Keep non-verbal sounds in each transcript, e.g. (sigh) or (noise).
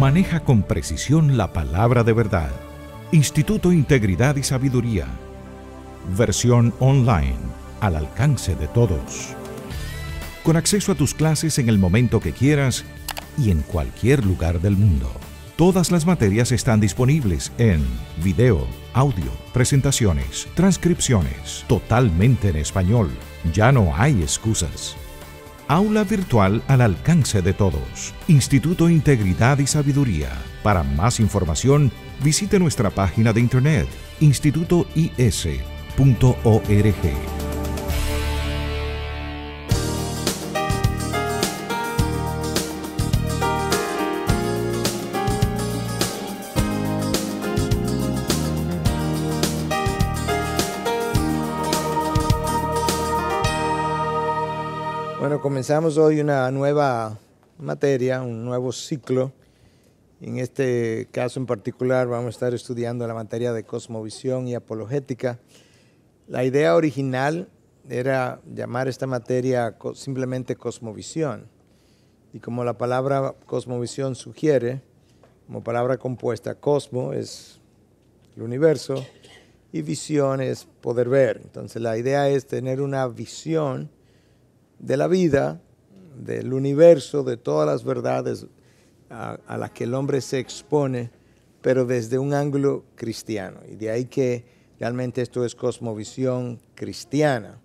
Maneja con precisión la palabra de verdad. Instituto Integridad y Sabiduría. Versión online al alcance de todos. Con acceso a tus clases en el momento que quieras y en cualquier lugar del mundo. Todas las materias están disponibles en video, audio, presentaciones, transcripciones, totalmente en español. Ya no hay excusas. Aula virtual al alcance de todos. Instituto Integridad y Sabiduría. Para más información, visite nuestra página de internet institutois.org. Comenzamos hoy una nueva materia, un nuevo ciclo. En este caso en particular vamos a estar estudiando la materia de cosmovisión y apologética. La idea original era llamar esta materia simplemente cosmovisión. Y como la palabra cosmovisión sugiere, como palabra compuesta, cosmo es el universo y visión es poder ver. Entonces la idea es tener una visión de la vida, del universo, de todas las verdades a, las que el hombre se expone, pero desde un ángulo cristiano. Y de ahí que realmente esto es cosmovisión cristiana.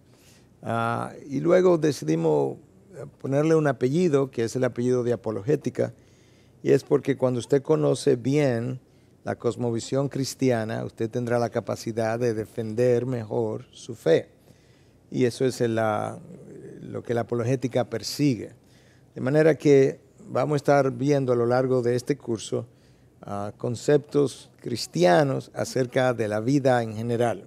Ah, y luego decidimos ponerle un apellido, que es el apellido de apologética, y es porque cuando usted conoce bien la cosmovisión cristiana, usted tendrá la capacidad de defender mejor su fe. Y eso es la lo que la apologética persigue. De manera que vamos a estar viendo a lo largo de este curso ah, conceptos cristianos acerca de la vida en general.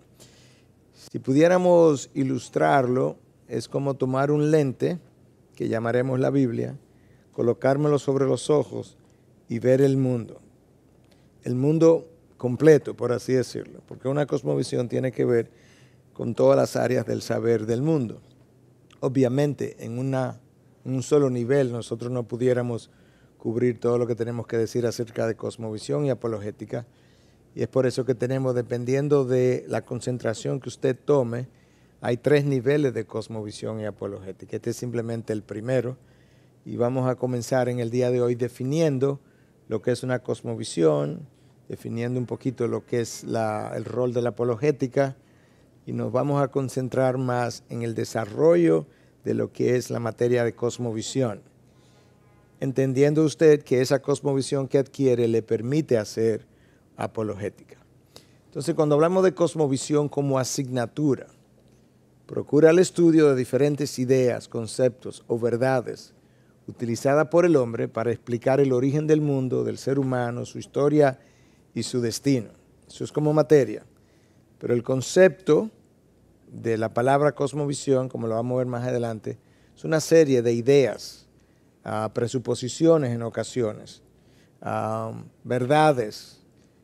Si pudiéramos ilustrarlo, es como tomar un lente, que llamaremos la Biblia, colocármelo sobre los ojos y ver el mundo. El mundo completo, por así decirlo, porque una cosmovisión tiene que ver con todas las áreas del saber del mundo obviamente en, un solo nivel nosotros no pudiéramos cubrir todo lo que tenemos que decir acerca de cosmovisión y apologética. Y es por eso que tenemos, dependiendo de la concentración que usted tome, hay tres niveles de cosmovisión y apologética. Este es simplemente el primero. Y vamos a comenzar en el día de hoy definiendo lo que es una cosmovisión, definiendo un poquito lo que es el rol de la apologética, y nos vamos a concentrar más en el desarrollo de lo que es la materia de cosmovisión, entendiendo usted que esa cosmovisión que adquiere le permite hacer apologética. Entonces, cuando hablamos de cosmovisión como asignatura, procura el estudio de diferentes ideas, conceptos o verdades utilizadas por el hombre para explicar el origen del mundo, del ser humano, su historia y su destino. Eso es como materia. Pero el concepto de la palabra cosmovisión, como lo vamos a ver más adelante, es una serie de ideas, ah, presuposiciones en ocasiones, ah, verdades,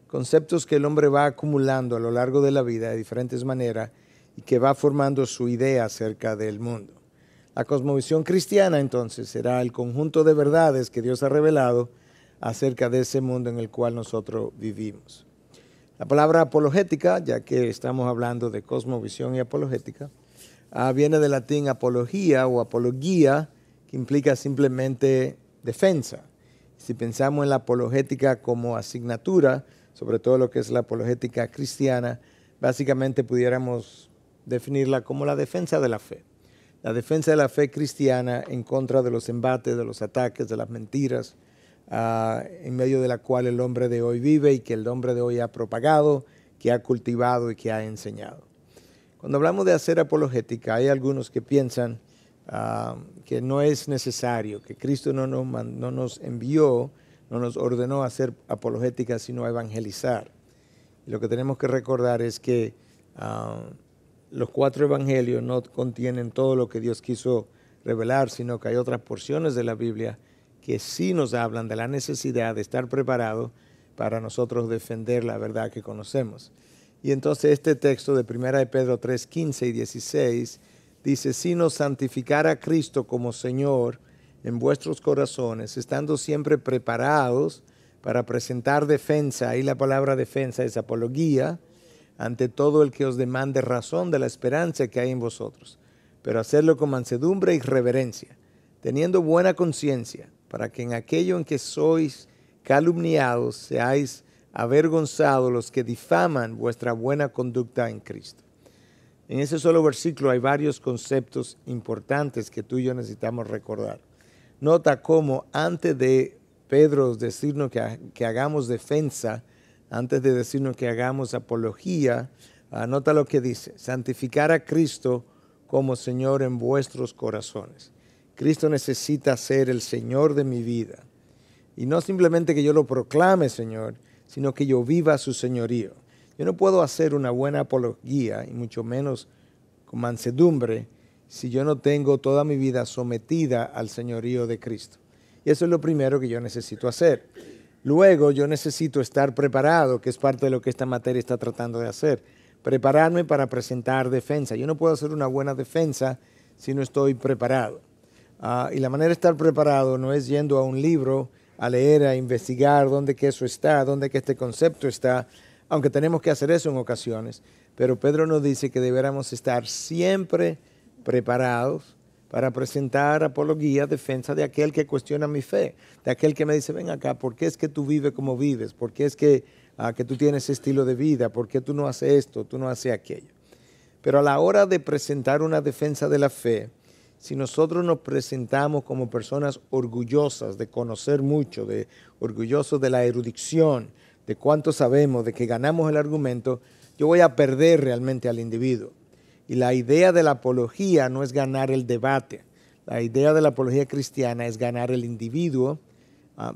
conceptos que el hombre va acumulando a lo largo de la vida de diferentes maneras y que va formando su idea acerca del mundo. La cosmovisión cristiana entonces será el conjunto de verdades que Dios ha revelado acerca de ese mundo en el cual nosotros vivimos. La palabra apologética, ya que estamos hablando de cosmovisión y apologética, ah, viene del latín apología o apología, que implica simplemente defensa. Si pensamos en la apologética como asignatura, sobre todo lo que es la apologética cristiana, básicamente pudiéramos definirla como la defensa de la fe. La defensa de la fe cristiana en contra de los embates, de los ataques, de las mentiras, Ah, en medio de la cual el hombre de hoy vive y que el hombre de hoy ha propagado, que ha cultivado y que ha enseñado. Cuando hablamos de hacer apologética, hay algunos que piensan ah, que no es necesario, que Cristo no nos, envió, no nos ordenó hacer apologética, sino evangelizar. lo que tenemos que recordar es que ah, los cuatro evangelios no contienen todo lo que Dios quiso revelar, sino que hay otras porciones de la Biblia que sí nos hablan de la necesidad de estar preparados para nosotros defender la verdad que conocemos. Y entonces este texto de 1 de Pedro 3, 15 y 16 dice, si nos a Cristo como Señor en vuestros corazones, estando siempre preparados para presentar defensa, ahí la palabra defensa es apología, ante todo el que os demande razón de la esperanza que hay en vosotros, pero hacerlo con mansedumbre y reverencia, teniendo buena conciencia para que en aquello en que sois calumniados seáis avergonzados los que difaman vuestra buena conducta en Cristo. En ese solo versículo hay varios conceptos importantes que tú y yo necesitamos recordar. Nota cómo antes de Pedro decirnos que, que hagamos defensa, antes de decirnos que hagamos apología, anota ah, lo que dice, santificar a Cristo como Señor en vuestros corazones. Cristo necesita ser el Señor de mi vida. Y no simplemente que yo lo proclame, Señor, sino que yo viva su señorío. Yo no puedo hacer una buena apología, y mucho menos con mansedumbre, si yo no tengo toda mi vida sometida al señorío de Cristo. Y eso es lo primero que yo necesito hacer. Luego yo necesito estar preparado, que es parte de lo que esta materia está tratando de hacer. Prepararme para presentar defensa. Yo no puedo hacer una buena defensa si no estoy preparado. Ah, y la manera de estar preparado no es yendo a un libro a leer, a investigar dónde que eso está, dónde que este concepto está, aunque tenemos que hacer eso en ocasiones. Pero Pedro nos dice que deberíamos estar siempre preparados para presentar apología, defensa de aquel que cuestiona mi fe, de aquel que me dice, ven acá, ¿por qué es que tú vives como vives? ¿Por qué es que, ah, que tú tienes ese estilo de vida? ¿Por qué tú no haces esto? ¿Tú no haces aquello? Pero a la hora de presentar una defensa de la fe, si nosotros nos presentamos como personas orgullosas de conocer mucho, de orgullosos de la erudición, de cuánto sabemos, de que ganamos el argumento, yo voy a perder realmente al individuo. Y la idea de la apología no es ganar el debate. La idea de la apología cristiana es ganar el individuo. Ah,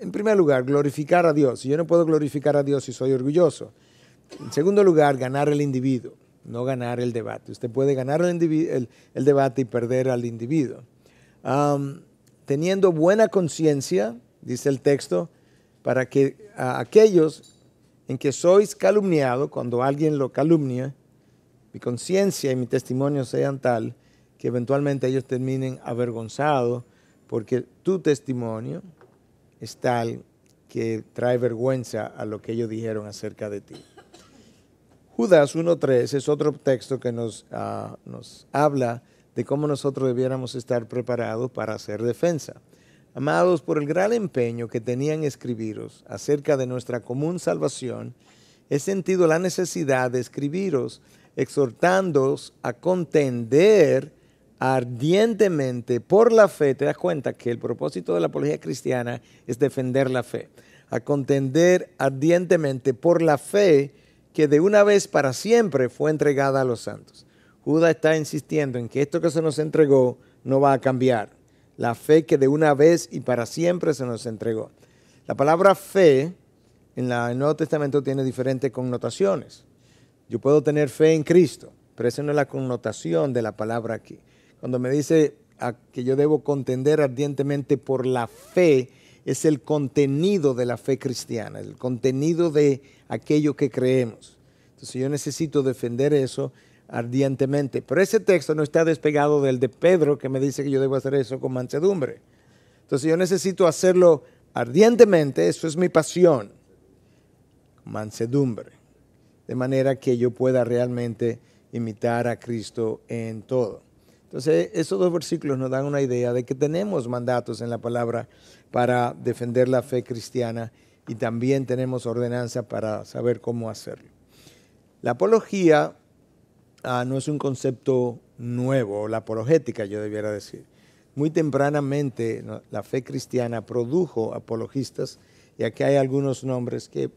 en primer lugar, glorificar a Dios. Yo no puedo glorificar a Dios si soy orgulloso. En segundo lugar, ganar el individuo no ganar el debate. Usted puede ganar el, debate y perder al individuo. teniendo buena conciencia, dice el texto, para que aquellos en que sois calumniado, cuando alguien lo calumnia, mi conciencia y mi testimonio sean tal que eventualmente ellos terminen avergonzados porque tu testimonio es tal que trae vergüenza a lo que ellos dijeron acerca de ti. Judas 1.3 es otro texto que nos, ah, nos habla de cómo nosotros debiéramos estar preparados para hacer defensa. Amados, por el gran empeño que tenían escribiros acerca de nuestra común salvación, he sentido la necesidad de escribiros exhortándoos a contender ardientemente por la fe. Te das cuenta que el propósito de la apología cristiana es defender la fe. A contender ardientemente por la fe que de una vez para siempre fue entregada a los santos. Judas está insistiendo en que esto que se nos entregó no va a cambiar. La fe que de una vez y para siempre se nos entregó. La palabra fe en el Nuevo Testamento tiene diferentes connotaciones. Yo puedo tener fe en Cristo, pero esa no es la connotación de la palabra aquí. Cuando me dice que yo debo contender ardientemente por la fe, es el contenido de la fe cristiana, el contenido de aquello que creemos. Entonces yo necesito defender eso ardientemente. Pero ese texto no está despegado del de Pedro que me dice que yo debo hacer eso con mansedumbre. Entonces yo necesito hacerlo ardientemente, eso es mi pasión, mansedumbre, de manera que yo pueda realmente imitar a Cristo en todo. Entonces, esos dos versículos nos dan una idea de que tenemos mandatos en la palabra para defender la fe cristiana y también tenemos ordenanza para saber cómo hacerlo. La apología ah, no es un concepto nuevo, la apologética yo debiera decir. Muy tempranamente la fe cristiana produjo apologistas y aquí hay algunos nombres que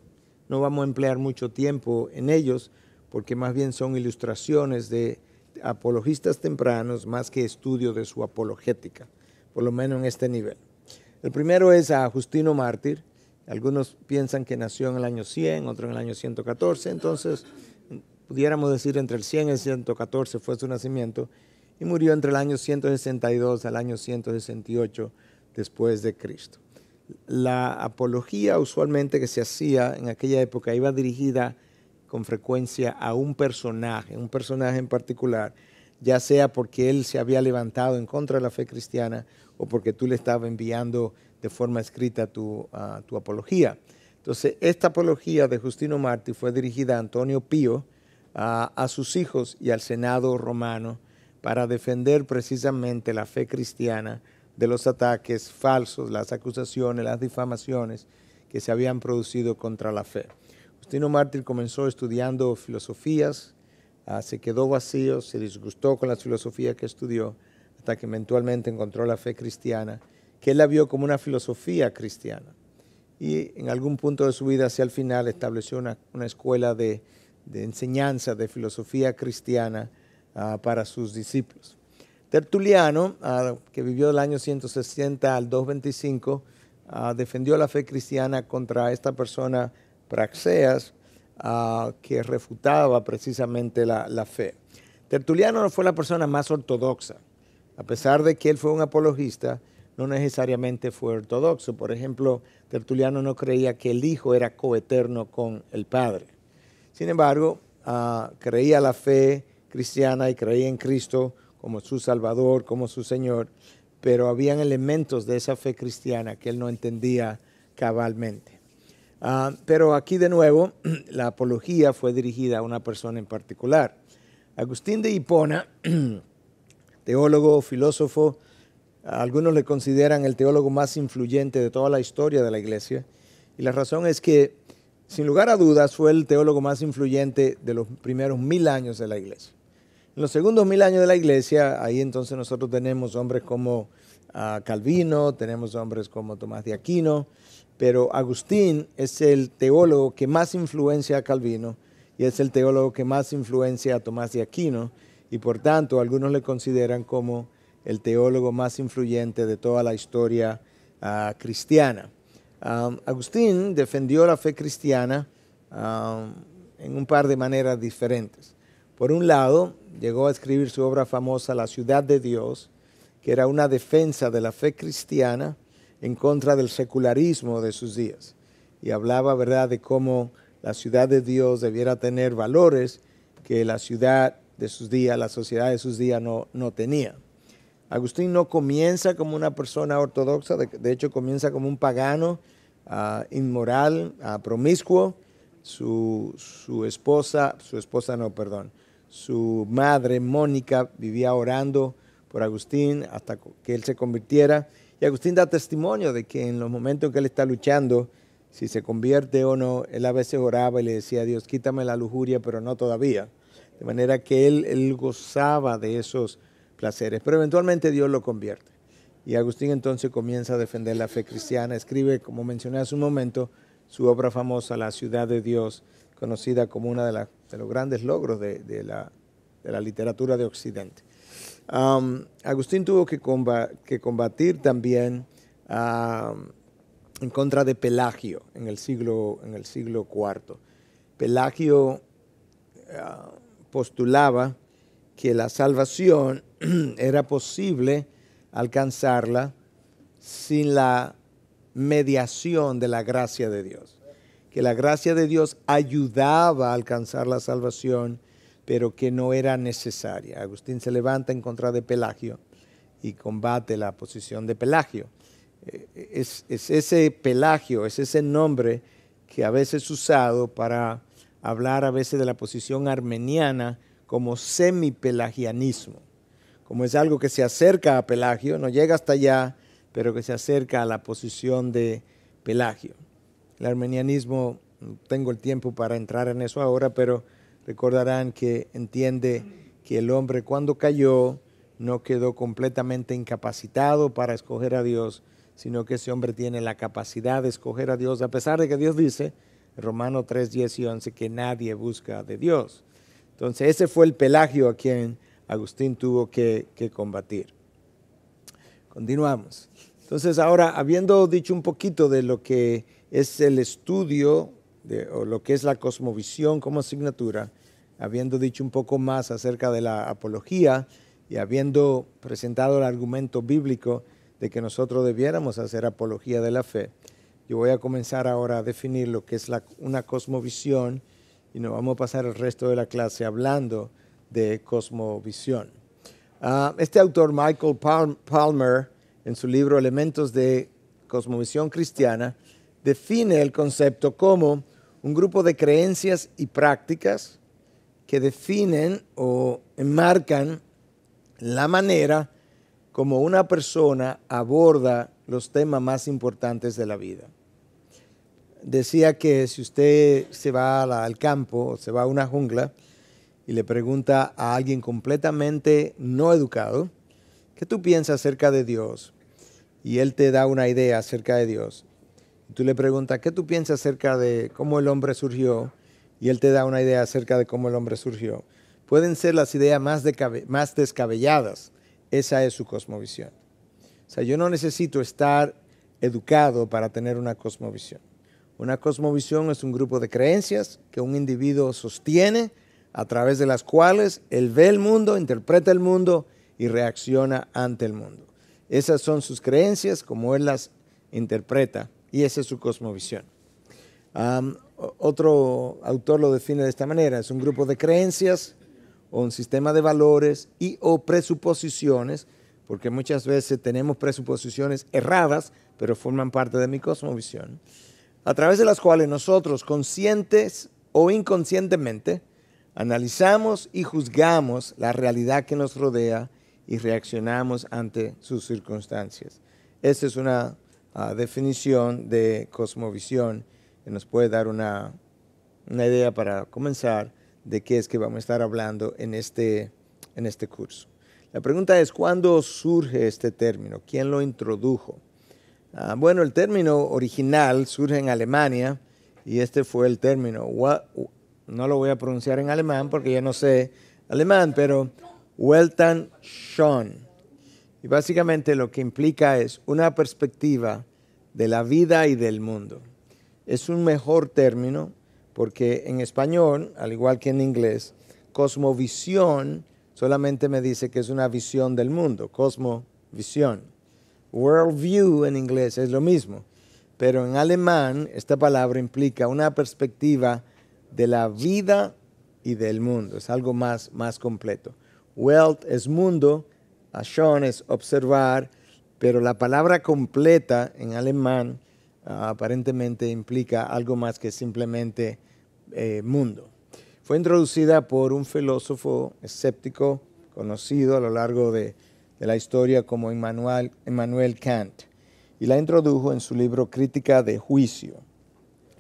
no vamos a emplear mucho tiempo en ellos porque más bien son ilustraciones de apologistas tempranos más que estudio de su apologética, por lo menos en este nivel. El primero es a Justino Mártir. Algunos piensan que nació en el año 100, otros en el año 114. Entonces, pudiéramos decir entre el 100 y el 114 fue su nacimiento. Y murió entre el año 162 al año 168 después de Cristo. La apología usualmente que se hacía en aquella época iba dirigida con frecuencia a un personaje, un personaje en particular, ya sea porque él se había levantado en contra de la fe cristiana o porque tú le estabas enviando de forma escrita ah, tu, apología. Entonces, esta apología de Justino Martí fue dirigida a Antonio Pío, a, sus hijos y al Senado romano para defender precisamente la fe cristiana de los ataques falsos, las acusaciones, las difamaciones que se habían producido contra la fe. Justino Mártir comenzó estudiando filosofías, ah, se quedó vacío, se disgustó con las filosofías que estudió que eventualmente encontró la fe cristiana, que él la vio como una filosofía cristiana. Y en algún punto de su vida, hacia el final, estableció una, escuela de, enseñanza de filosofía cristiana ah, para sus discípulos. Tertuliano, ah, que vivió del año 160 al 225, ah, defendió la fe cristiana contra esta persona, Praxeas, que refutaba precisamente la, la fe. Tertuliano no fue la persona más ortodoxa a pesar de que él fue un apologista, no necesariamente fue ortodoxo. Por ejemplo, Tertuliano no creía que el Hijo era coeterno con el Padre. Sin embargo, ah, creía la fe cristiana y creía en Cristo como su Salvador, como su Señor, pero habían elementos de esa fe cristiana que él no entendía cabalmente. Ah, pero aquí de nuevo, (clears throat) la apología fue dirigida a una persona en particular. Agustín de Hipona (clears throat) teólogo, filósofo, algunos le consideran el teólogo más influyente de toda la historia de la iglesia. Y la razón es que, sin lugar a dudas, fue el teólogo más influyente de los primeros mil años de la iglesia. En los segundos mil años de la iglesia, ahí entonces nosotros tenemos hombres como ah, Calvino, tenemos hombres como Tomás de Aquino, pero Agustín es el teólogo que más influencia a Calvino y es el teólogo que más influencia a Tomás de Aquino y por tanto algunos le consideran como el teólogo más influyente de toda la historia ah, cristiana. Agustín defendió la fe cristiana en un par de maneras diferentes. Por un lado, llegó a escribir su obra famosa La ciudad de Dios, que era una defensa de la fe cristiana en contra del secularismo de sus días. Y hablaba, ¿verdad?, de cómo la ciudad de Dios debiera tener valores que la ciudad de sus días, la sociedad de sus días no, no tenía. Agustín no comienza como una persona ortodoxa, de, hecho comienza como un pagano, ah, inmoral, ah, promiscuo. Su, su, esposa, su esposa no, perdón, su madre Mónica vivía orando por Agustín hasta que él se convirtiera. Y Agustín da testimonio de que en los momentos que él está luchando, si se convierte o no, él a veces oraba y le decía a Dios, quítame la lujuria, pero no todavía. De manera que él, gozaba de esos placeres, pero eventualmente Dios lo convierte. Y Agustín entonces comienza a defender la fe cristiana, escribe, como mencioné hace un momento, su obra famosa, La ciudad de Dios, conocida como uno de, los grandes logros de, la, literatura de Occidente. Agustín tuvo que, combatir también en contra de Pelagio en el siglo, en el siglo IV. Pelagio postulaba que la salvación (clears throat) era posible alcanzarla sin la mediación de la gracia de Dios. Que la gracia de Dios ayudaba a alcanzar la salvación, pero que no era necesaria. Agustín se levanta en contra de Pelagio y combate la posición de Pelagio. Eh, es, ese Pelagio, es ese nombre que a veces usado para hablar a veces de la posición armeniana como semipelagianismo, como es algo que se acerca a Pelagio, no llega hasta allá, pero que se acerca a la posición de Pelagio. El armenianismo, no tengo el tiempo para entrar en eso ahora, pero recordarán que entiende que el hombre cuando cayó no quedó completamente incapacitado para escoger a Dios, sino que ese hombre tiene la capacidad de escoger a Dios, a pesar de que Dios dice, Romano 3, 10 y 11, que nadie busca de Dios. Entonces, ese fue el pelagio a quien Agustín tuvo que, que combatir. Continuamos. Entonces, ahora, habiendo dicho un poquito de lo que es el estudio de, o lo que es la cosmovisión como asignatura, habiendo dicho un poco más acerca de la apología y habiendo presentado el argumento bíblico de que nosotros debiéramos hacer apología de la fe, yo voy a comenzar ahora a definir lo que es una cosmovisión y nos vamos a pasar el resto de la clase hablando de cosmovisión. Ah, este autor, Michael Palmer, en su libro Elementos de Cosmovisión Cristiana, define el concepto como un grupo de creencias y prácticas que definen o enmarcan la manera como una persona aborda los temas más importantes de la vida. Decía que si usted se va al campo, o se va a una jungla y le pregunta a alguien completamente no educado, ¿qué tú piensas acerca de Dios? Y él te da una idea acerca de Dios. Y tú le preguntas, ¿qué tú piensas acerca de cómo el hombre surgió? Y él te da una idea acerca de cómo el hombre surgió. Pueden ser las ideas más descabelladas. Esa es su cosmovisión. O sea, yo no necesito estar educado para tener una cosmovisión. Una cosmovisión es un grupo de creencias que un individuo sostiene a través de las cuales él ve el mundo, interpreta el mundo y reacciona ante el mundo. Esas son sus creencias como él las interpreta y esa es su cosmovisión. otro autor lo define de esta manera, es un grupo de creencias o un sistema de valores y o presuposiciones porque muchas veces tenemos presuposiciones erradas, pero forman parte de mi cosmovisión, a través de las cuales nosotros, conscientes o inconscientemente, analizamos y juzgamos la realidad que nos rodea y reaccionamos ante sus circunstancias. esa es una ah, definición de cosmovisión que nos puede dar una, idea para comenzar de qué es que vamos a estar hablando en este, este curso. La pregunta es, ¿cuándo surge este término? ¿Quién lo introdujo? Ah, bueno, el término original surge en Alemania y este fue el término. No lo voy a pronunciar en alemán porque ya no sé alemán, pero Weltanschauung. Y básicamente lo que implica es una perspectiva de la vida y del mundo. Es un mejor término porque en español, al igual que en inglés, cosmovisión solamente me dice que es una visión del mundo, cosmovisión. Worldview en inglés es lo mismo, pero en alemán esta palabra implica una perspectiva de la vida y del mundo, es algo más, más completo. Welt es mundo, Ashon es observar, pero la palabra completa en alemán ah, aparentemente implica algo más que simplemente eh, mundo fue introducida por un filósofo escéptico conocido a lo largo de, la historia como Immanuel, Immanuel Kant y la introdujo en su libro Crítica de Juicio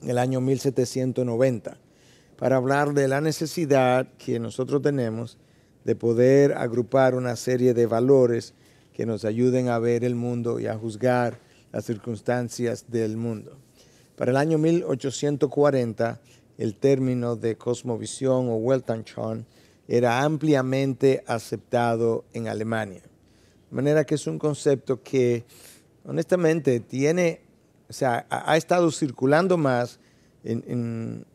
en el año 1790 para hablar de la necesidad que nosotros tenemos de poder agrupar una serie de valores que nos ayuden a ver el mundo y a juzgar las circunstancias del mundo. Para el año 1840, el término de cosmovisión o Weltanschauung era ampliamente aceptado en Alemania. De manera que es un concepto que honestamente tiene, o sea, ha, estado circulando más en,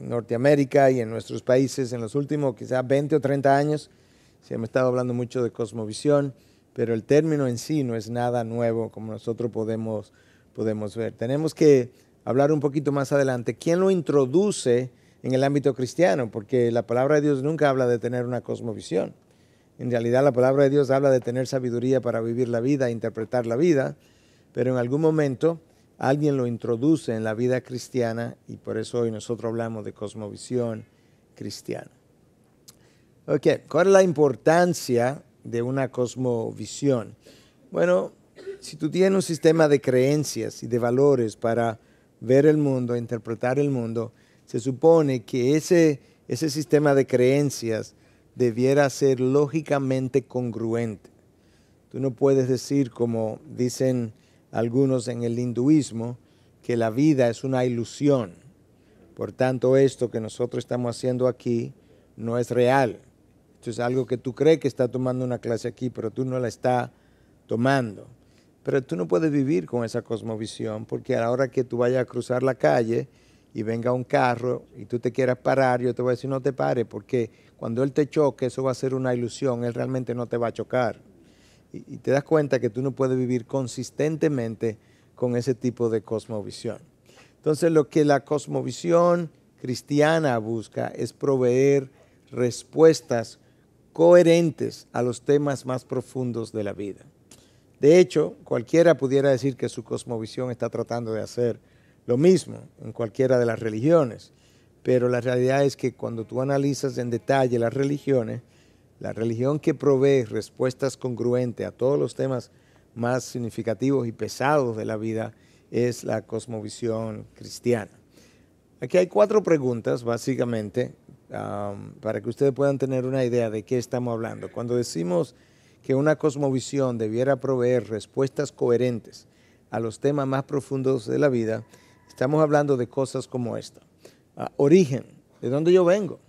Norteamérica y en nuestros países en los últimos quizá 20 o 30 años. Se me ha estado hablando mucho de cosmovisión, pero el término en sí no es nada nuevo como nosotros podemos, podemos ver. Tenemos que hablar un poquito más adelante, ¿quién lo introduce en el ámbito cristiano? Porque la palabra de Dios nunca habla de tener una cosmovisión. En realidad la palabra de Dios habla de tener sabiduría para vivir la vida, interpretar la vida, pero en algún momento alguien lo introduce en la vida cristiana y por eso hoy nosotros hablamos de cosmovisión cristiana. Ok, ¿cuál es la importancia de una cosmovisión? Bueno, si tú tienes un sistema de creencias y de valores para ver el mundo, interpretar el mundo, se supone que ese, ese sistema de creencias debiera ser lógicamente congruente. Tú no puedes decir, como dicen algunos en el hinduismo, que la vida es una ilusión. Por tanto, esto que nosotros estamos haciendo aquí no es real. Esto es algo que tú crees que está tomando una clase aquí, pero tú no la estás tomando. Pero tú no puedes vivir con esa cosmovisión porque a la hora que tú vayas a cruzar la calle y venga un carro y tú te quieras parar, yo te voy a decir no te pare porque cuando él te choque eso va a ser una ilusión, él realmente no te va a chocar. Y, y te das cuenta que tú no puedes vivir consistentemente con ese tipo de cosmovisión. Entonces lo que la cosmovisión cristiana busca es proveer respuestas coherentes a los temas más profundos de la vida. De hecho, cualquiera pudiera decir que su cosmovisión está tratando de hacer lo mismo en cualquiera de las religiones, pero la realidad es que cuando tú analizas en detalle las religiones, la religión que provee respuestas congruentes a todos los temas más significativos y pesados de la vida es la cosmovisión cristiana. Aquí hay cuatro preguntas, básicamente, para que ustedes puedan tener una idea de qué estamos hablando. Cuando decimos que una cosmovisión debiera proveer respuestas coherentes a los temas más profundos de la vida, estamos hablando de cosas como esta. Ah, origen, ¿de dónde yo vengo?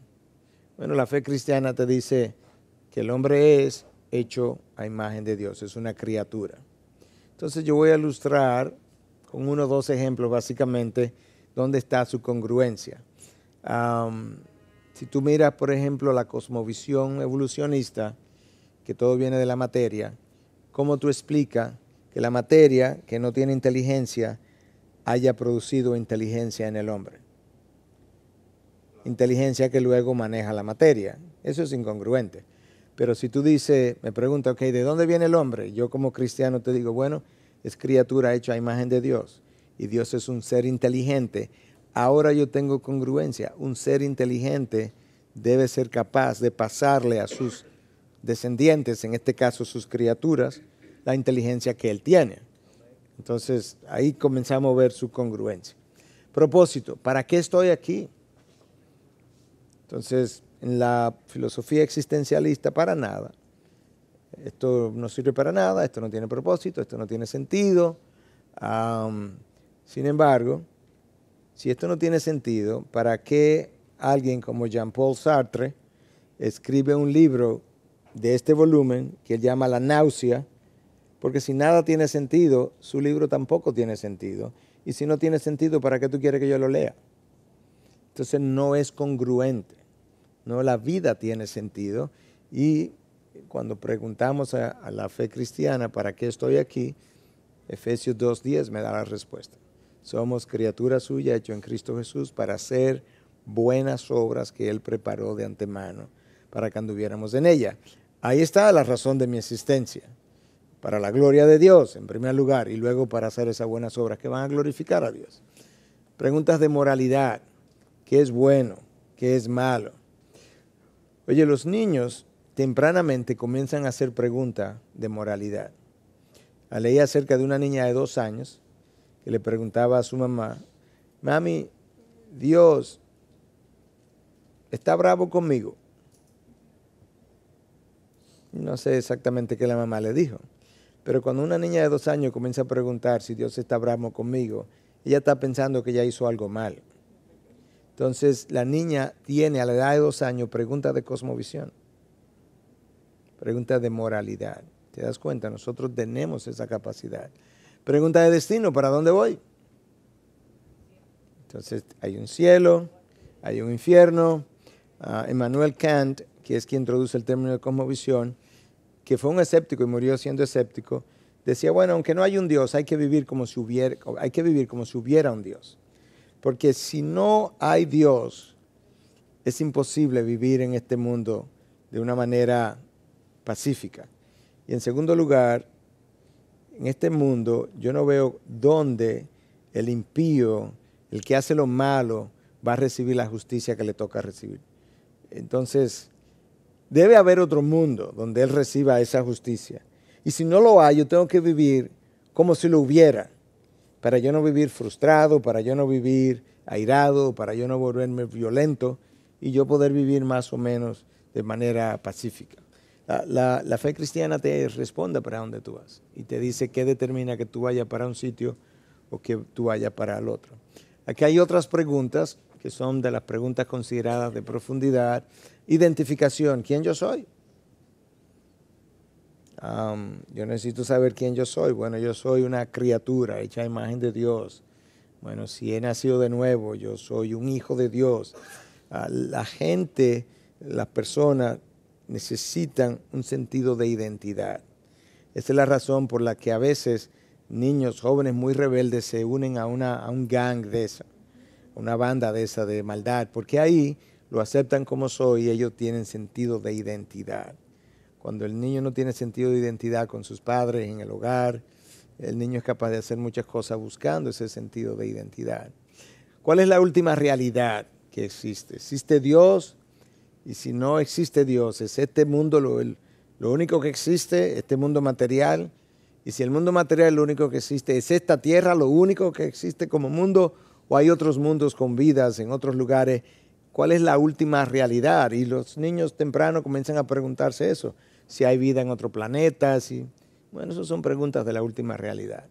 Bueno, la fe cristiana te dice que el hombre es hecho a imagen de Dios, es una criatura. Entonces yo voy a ilustrar con uno o dos ejemplos básicamente dónde está su congruencia. si tú miras, por ejemplo, la cosmovisión evolucionista, que todo viene de la materia, ¿cómo tú explicas que la materia, que no tiene inteligencia, haya producido inteligencia en el hombre? Inteligencia que luego maneja la materia. Eso es incongruente. Pero si tú dices, me pregunta, ok, ¿de dónde viene el hombre? Yo como cristiano te digo, bueno, es criatura hecha a imagen de Dios y Dios es un ser inteligente. Ahora yo tengo congruencia. Un ser inteligente debe ser capaz de pasarle a sus descendientes, en este caso sus criaturas, la inteligencia que él tiene. Entonces ahí comenzamos a ver su congruencia. Propósito, ¿para qué estoy aquí? Entonces, en la filosofía existencialista, para nada. Esto no sirve para nada, esto no tiene propósito, esto no tiene sentido. sin embargo, si esto no tiene sentido, ¿para qué alguien como Jean-Paul Sartre escribe un libro de este volumen, que él llama La náusea, porque si nada tiene sentido, su libro tampoco tiene sentido. Y si no tiene sentido, ¿para qué tú quieres que yo lo lea? Entonces no es congruente. No, la vida tiene sentido. Y cuando preguntamos a, la fe cristiana, ¿para qué estoy aquí? Efesios 2.10 me da la respuesta. Somos criatura suya, hecho en Cristo Jesús, para hacer buenas obras que Él preparó de antemano para que anduviéramos en ella. Ahí está la razón de mi existencia, para la gloria de Dios en primer lugar y luego para hacer esas buenas obras que van a glorificar a Dios. Preguntas de moralidad, qué es bueno, qué es malo. Oye, los niños tempranamente comienzan a hacer preguntas de moralidad. Leí acerca de una niña de dos años que le preguntaba a su mamá, mami, Dios está bravo conmigo. No sé exactamente qué la mamá le dijo. Pero cuando una niña de dos años comienza a preguntar si Dios está bravo conmigo, ella está pensando que ya hizo algo mal. Entonces la niña tiene a la edad de dos años preguntas de cosmovisión, preguntas de moralidad. ¿Te das cuenta? Nosotros tenemos esa capacidad. Pregunta de destino, ¿para dónde voy? Entonces hay un cielo, hay un infierno. Ah, Emmanuel Kant que es quien introduce el término de cosmovisión, que fue un escéptico y murió siendo escéptico, decía, bueno, aunque no hay un Dios, hay que vivir como si hubiera, hay que vivir como si hubiera un Dios. Porque si no hay Dios, es imposible vivir en este mundo de una manera pacífica. Y en segundo lugar, en este mundo yo no veo dónde el impío, el que hace lo malo, va a recibir la justicia que le toca recibir. Entonces, Debe haber otro mundo donde Él reciba esa justicia. Y si no lo hay, yo tengo que vivir como si lo hubiera, para yo no vivir frustrado, para yo no vivir airado, para yo no volverme violento y yo poder vivir más o menos de manera pacífica. La, fe cristiana te responde para dónde tú vas y te dice qué determina que tú vayas para un sitio o que tú vayas para el otro. Aquí hay otras preguntas que son de las preguntas consideradas de profundidad identificación, ¿quién yo soy? yo necesito saber quién yo soy. Bueno, yo soy una criatura hecha a imagen de Dios. Bueno, si he nacido de nuevo, yo soy un hijo de Dios. Ah, la gente, las personas necesitan un sentido de identidad. Esta es la razón por la que a veces niños, jóvenes muy rebeldes se unen a, una, a un gang de esa, una banda de esa de maldad, porque ahí lo aceptan como soy y ellos tienen sentido de identidad. Cuando el niño no tiene sentido de identidad con sus padres, en el hogar, el niño es capaz de hacer muchas cosas buscando ese sentido de identidad. ¿Cuál es la última realidad que existe? ¿Existe Dios? Y si no existe Dios, es este mundo lo, lo único que existe, este mundo material. Y si el mundo material es lo único que existe, es esta tierra lo único que existe como mundo, o hay otros mundos con vidas en otros lugares cuál es la última realidad. Y los niños temprano comienzan a preguntarse eso, si hay vida en otro planeta, si... Bueno, esas son preguntas de la última realidad.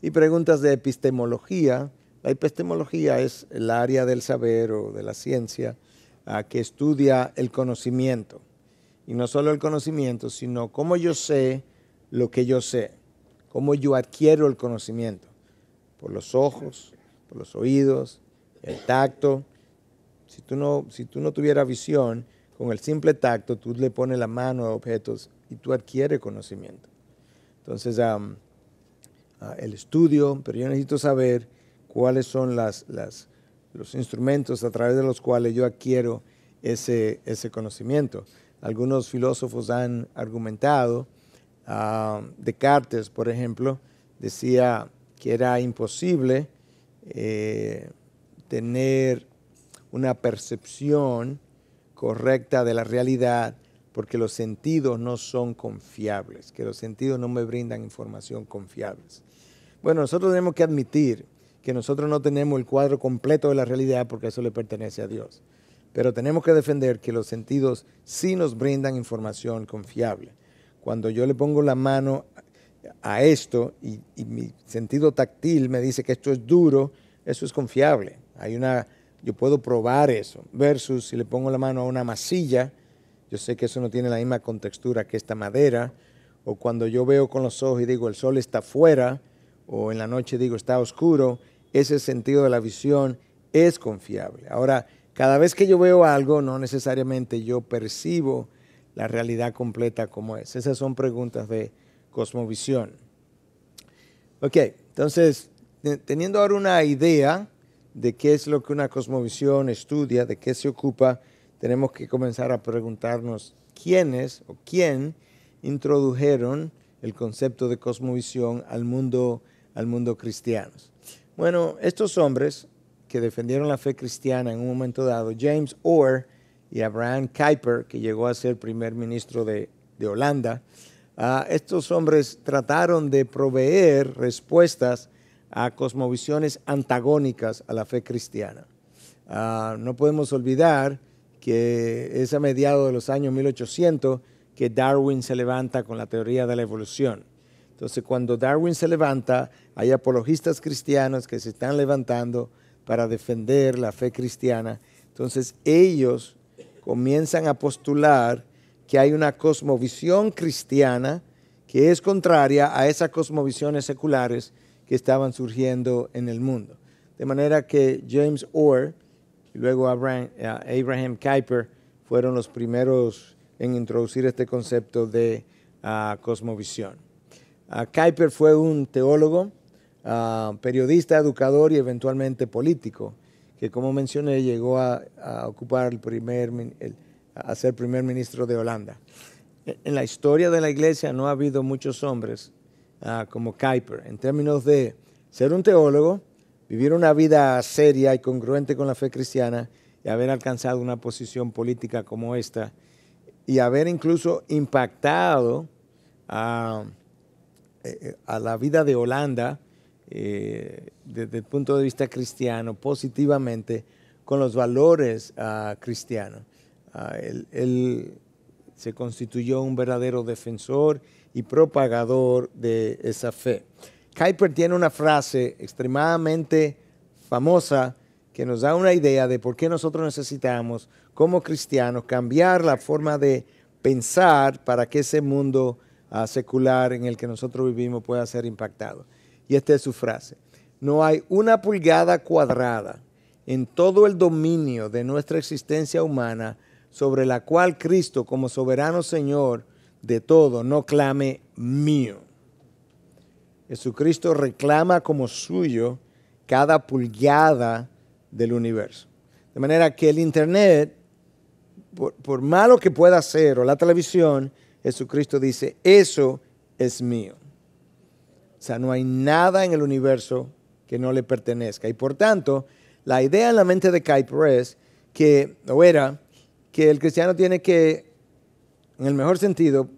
Y preguntas de epistemología. La epistemología es el área del saber o de la ciencia ah, que estudia el conocimiento. Y no solo el conocimiento, sino cómo yo sé lo que yo sé, cómo yo adquiero el conocimiento, por los ojos, por los oídos, el tacto, si tú no, si tú no tuvieras visión, con el simple tacto tú le pones la mano a objetos y tú adquiere conocimiento. Entonces, ah, el estudio, pero yo necesito saber cuáles son los instrumentos a través de los cuales yo adquiero ese, ese conocimiento. Algunos filósofos han argumentado, Descartes, por ejemplo, decía que era imposible eh, tener una percepción correcta de la realidad, porque los sentidos no son confiables, que los sentidos no me brindan información confiables. Bueno, nosotros tenemos que admitir que nosotros no tenemos el cuadro completo de la realidad porque eso le pertenece a Dios. Pero tenemos que defender que los sentidos sí nos brindan información confiable. Cuando yo le pongo la mano a esto y, y mi sentido táctil me dice que esto es duro, eso es confiable. Hay una yo puedo probar eso. Versus si le pongo la mano a una masilla, yo sé que eso no tiene la misma contextura que esta madera. O cuando yo veo con los ojos y digo el sol está afuera, o en la noche digo está oscuro, ese sentido de la visión es confiable. Ahora, cada vez que yo veo algo, no necesariamente yo percibo la realidad completa como es. Esas son preguntas de cosmovisión. Ok, entonces, teniendo ahora una idea de qué es lo que una cosmovisión estudia, de qué se ocupa, tenemos que comenzar a preguntarnos quiénes o quién introdujeron el concepto de cosmovisión al mundo, al mundo cristiano. Bueno, estos hombres que defendieron la fe cristiana en un momento dado, James Orr y Abraham Kuyper, que llegó a ser primer ministro de, Holanda, ah, estos hombres trataron de proveer respuestas a cosmovisiones antagónicas a la fe cristiana. Ah, no podemos olvidar que es a mediados de los años 1800 que Darwin se levanta con la teoría de la evolución. Entonces, cuando Darwin se levanta, hay apologistas cristianos que se están levantando para defender la fe cristiana. Entonces, ellos comienzan a postular que hay una cosmovisión cristiana que es contraria a esas cosmovisiones seculares que estaban surgiendo en el mundo. De manera que James Orr y luego Abraham, eh, Abraham Kuyper fueron los primeros en introducir este concepto de ah, cosmovisión. Ah, Kuyper fue un teólogo, ah, periodista, educador y eventualmente político, que como mencioné llegó a, ocupar el primer, a ser primer ministro de Holanda. E, en la historia de la iglesia no ha habido muchos hombres Ah, como Kuiper, en términos de ser un teólogo, vivir una vida seria y congruente con la fe cristiana y haber alcanzado una posición política como esta y haber incluso impactado ah, eh, eh, a, la vida de Holanda eh, desde el punto de vista cristiano positivamente con los valores ah, cristianos. él, él se constituyó un verdadero defensor y propagador de esa fe. Kuiper tiene una frase extremadamente famosa que nos da una idea de por qué nosotros necesitamos, como cristianos, cambiar la forma de pensar para que ese mundo ah, secular en el que nosotros vivimos pueda ser impactado. Y esta es su frase. No hay una pulgada cuadrada en todo el dominio de nuestra existencia humana sobre la cual Cristo, como soberano Señor, de todo, no clame mío. Jesucristo reclama como suyo cada pulgada del universo. De manera que el Internet, por, malo que pueda ser, o la televisión, Jesucristo dice, eso es mío. O sea, no hay nada en el universo que no le pertenezca. Y por tanto, la idea en la mente de Kai es que, o era, que el cristiano tiene que en el mejor sentido,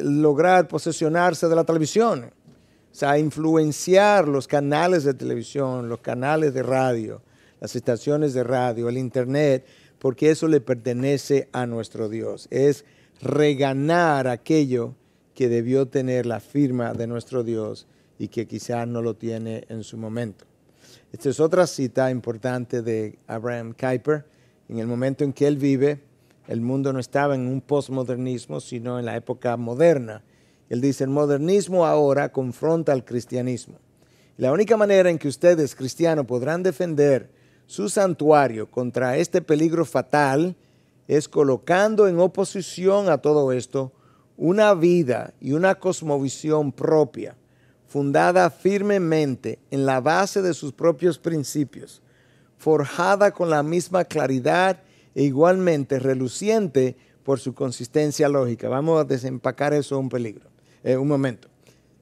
lograr posesionarse de la televisión, o sea, influenciar los canales de televisión, los canales de radio, las estaciones de radio, el Internet, porque eso le pertenece a nuestro Dios. Es reganar aquello que debió tener la firma de nuestro Dios y que quizás no lo tiene en su momento. Esta es otra cita importante de Abraham Kuyper. En el momento en que él vive, el mundo no estaba en un postmodernismo, sino en la época moderna. Él dice, el modernismo ahora confronta al cristianismo. La única manera en que ustedes, cristianos, podrán defender su santuario contra este peligro fatal es colocando en oposición a todo esto una vida y una cosmovisión propia, fundada firmemente en la base de sus propios principios, forjada con la misma claridad e igualmente reluciente por su consistencia lógica. Vamos a desempacar eso un peligro, eh, un momento.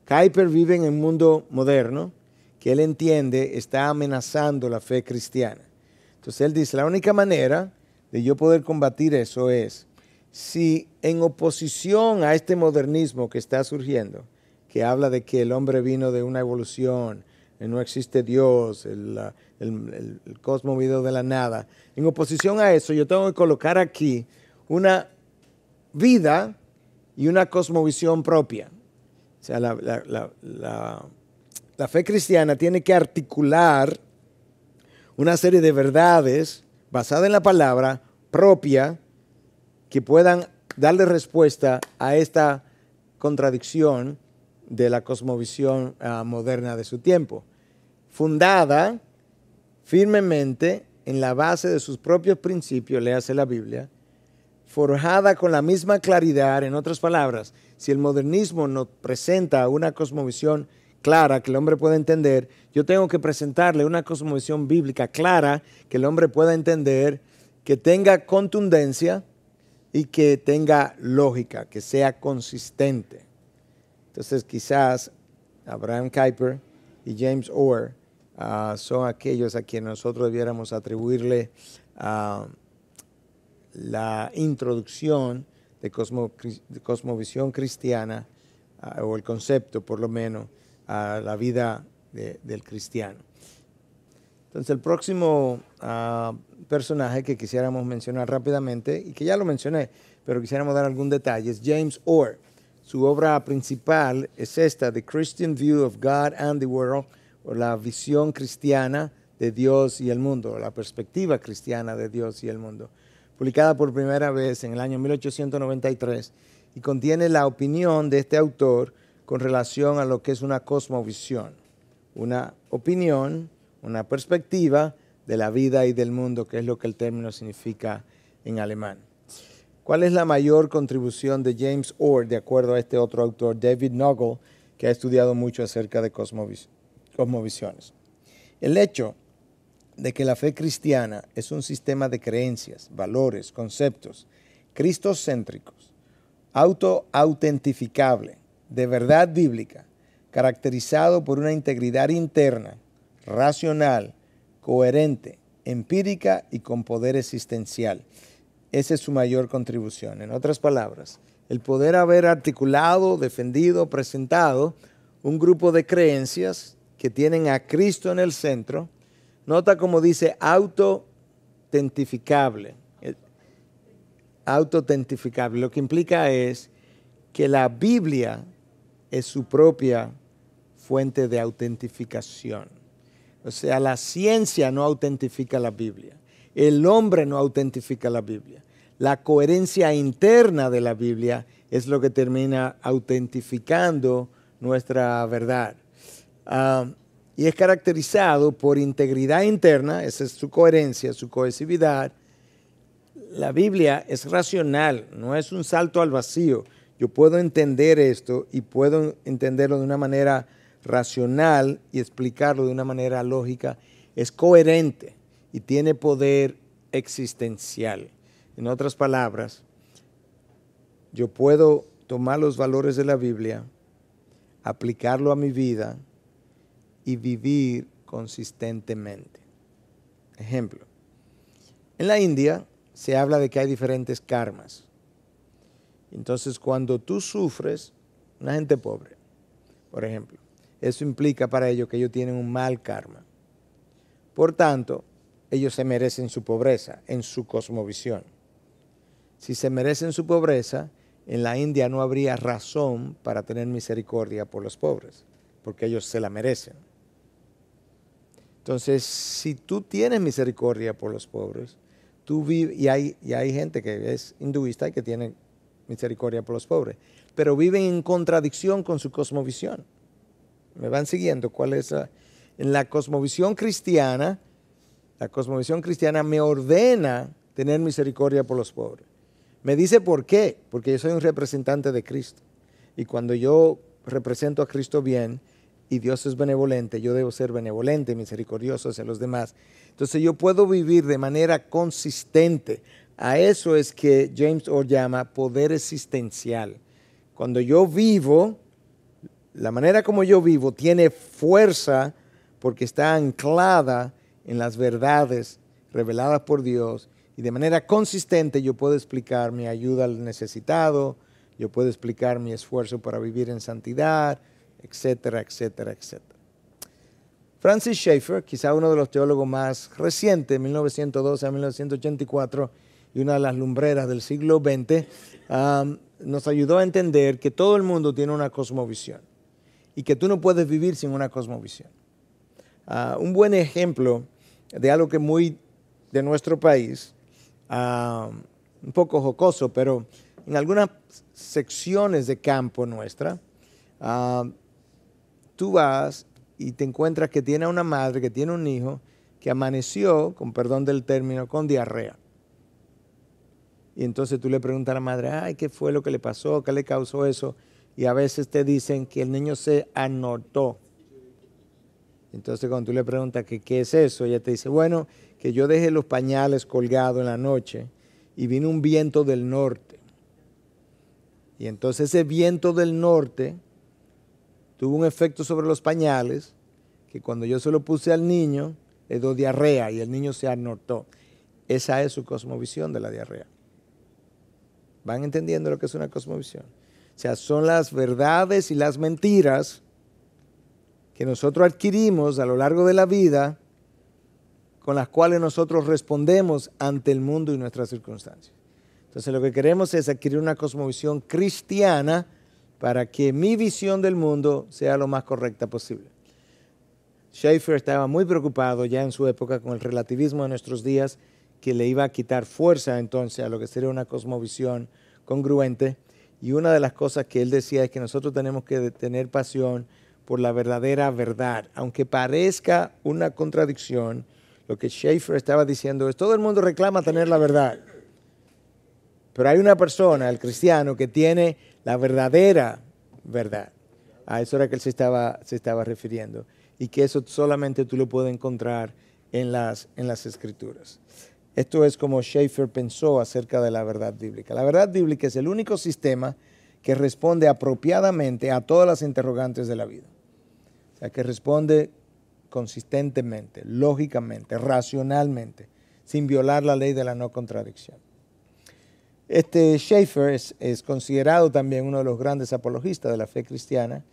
Kuiper vive en un mundo moderno que él entiende está amenazando la fe cristiana. Entonces él dice, la única manera de yo poder combatir eso es si en oposición a este modernismo que está surgiendo, que habla de que el hombre vino de una evolución, no existe Dios, el, la, el, cosmovido de la nada. En oposición a eso, yo tengo que colocar aquí una vida y una cosmovisión propia. O sea, la, fe cristiana tiene que articular una serie de verdades basadas en la palabra propia que puedan darle respuesta a esta contradicción de la cosmovisión ah, moderna de su tiempo, fundada firmemente en la base de sus propios principios, le hace la Biblia, forjada con la misma claridad, en otras palabras, si el modernismo nos presenta una cosmovisión clara que el hombre pueda entender, yo tengo que presentarle una cosmovisión bíblica clara que el hombre pueda entender, que tenga contundencia y que tenga lógica, que sea consistente. Entonces quizás Abraham Kuyper y James Orr Ah, son aquellos a quienes nosotros debiéramos atribuirle ah, la introducción de, cosmovisión cristiana, ah, o el concepto por lo menos, a la vida del cristiano. Entonces el próximo personaje que quisiéramos mencionar rápidamente, y que ya lo mencioné, pero quisiéramos dar algún detalle, es James Orr. Su obra principal es esta, The Christian View of God and the World, la visión cristiana de Dios y el mundo, la perspectiva cristiana de Dios y el mundo, publicada por primera vez en el año 1893 y contiene la opinión de este autor con relación a lo que es una cosmovisión, una opinión, una perspectiva de la vida y del mundo, que es lo que el término significa en alemán. ¿Cuál es la mayor contribución de James Orr, de acuerdo a este otro autor, David Noggle, que ha estudiado mucho acerca de cosmovisión? cosmovisiones. El hecho de que la fe cristiana es un sistema de creencias, valores, conceptos cristocéntricos, autoautentificable, de verdad bíblica, caracterizado por una integridad interna, racional, coherente, empírica y con poder existencial. Esa es su mayor contribución. En otras palabras, el poder haber articulado, defendido, presentado un grupo de creencias que tienen a Cristo en el centro, nota como dice autotentificable. Eh, autotentificable. Lo que implica es que la Biblia es su propia fuente de autentificación. O sea, la ciencia no autentifica la Biblia. El hombre no autentifica la Biblia. La coherencia interna de la Biblia es lo que termina autentificando nuestra verdad. Ah, y es caracterizado por integridad interna, esa es su coherencia, su cohesividad. La Biblia es racional, no es un salto al vacío. Yo puedo entender esto y puedo entenderlo de una manera racional y explicarlo de una manera lógica. Es coherente y tiene poder existencial. En otras palabras, yo puedo tomar los valores de la Biblia, aplicarlo a mi vida, y vivir consistentemente. Ejemplo, en la India se habla de que hay diferentes karmas. Entonces, cuando tú sufres, una gente pobre, por ejemplo, eso implica para ellos que ellos tienen un mal karma. Por tanto, ellos se merecen su pobreza en su cosmovisión. Si se merecen su pobreza, en la India no habría razón para tener misericordia por los pobres, porque ellos se la merecen. Entonces, si tú tienes misericordia por los pobres, tú vives, y hay, gente que es hinduista y que tiene misericordia por los pobres, pero viven en contradicción con su cosmovisión. ¿Me van siguiendo? ¿Cuál es en la cosmovisión cristiana? La cosmovisión cristiana me ordena tener misericordia por los pobres. Me dice por qué, porque yo soy un representante de Cristo. Y cuando yo represento a Cristo bien, y Dios es benevolente, yo debo ser benevolente, misericordioso hacia los demás. Entonces yo puedo vivir de manera consistente. A eso es que James Orr llama poder existencial. Cuando yo vivo, la manera como yo vivo tiene fuerza porque está anclada en las verdades reveladas por Dios y de manera consistente yo puedo explicar mi ayuda al necesitado, yo puedo explicar mi esfuerzo para vivir en santidad, etcétera, etcétera, etcétera. Francis Schaeffer, quizá uno de los teólogos más recientes, 1912 a 1984, y una de las lumbreras del siglo XX, nos ayudó a entender que todo el mundo tiene una cosmovisión y que tú no puedes vivir sin una cosmovisión. Ah, un buen ejemplo de algo que muy de nuestro país, un poco jocoso, pero en algunas secciones de campo nuestra, tú vas y te encuentras que tiene una madre, que tiene un hijo, que amaneció, con perdón del término, con diarrea. Y entonces tú le preguntas a la madre, ay, ¿qué fue lo que le pasó? ¿Qué le causó eso? Y a veces te dicen que el niño se anotó. Entonces cuando tú le preguntas qué es eso, ella te dice, bueno, que yo dejé los pañales colgados en la noche y vino un viento del norte. Y entonces ese viento del norte tuvo un efecto sobre los pañales, que cuando yo se lo puse al niño, le dio diarrea y el niño se anotó. Esa es su cosmovisión de la diarrea. ¿Van entendiendo lo que es una cosmovisión? O sea, son las verdades y las mentiras que nosotros adquirimos a lo largo de la vida con las cuales nosotros respondemos ante el mundo y nuestras circunstancias. Entonces lo que queremos es adquirir una cosmovisión cristiana para que mi visión del mundo sea lo más correcta posible. Schaeffer estaba muy preocupado ya en su época con el relativismo de nuestros días, que le iba a quitar fuerza entonces a lo que sería una cosmovisión congruente. Y una de las cosas que él decía es que nosotros tenemos que tener pasión por la verdadera verdad. Aunque parezca una contradicción, lo que Schaeffer estaba diciendo es, todo el mundo reclama tener la verdad. Pero hay una persona, el cristiano, que tiene la verdadera verdad. A eso era que él se estaba, se estaba refiriendo. Y que eso solamente tú lo puedes encontrar en las, en las escrituras. Esto es como Schaeffer pensó acerca de la verdad bíblica. La verdad bíblica es el único sistema que responde apropiadamente a todas las interrogantes de la vida. O sea, que responde consistentemente, lógicamente, racionalmente, sin violar la ley de la no contradicción. Este Schaeffer es, considerado también uno de los grandes apologistas de la fe cristiana.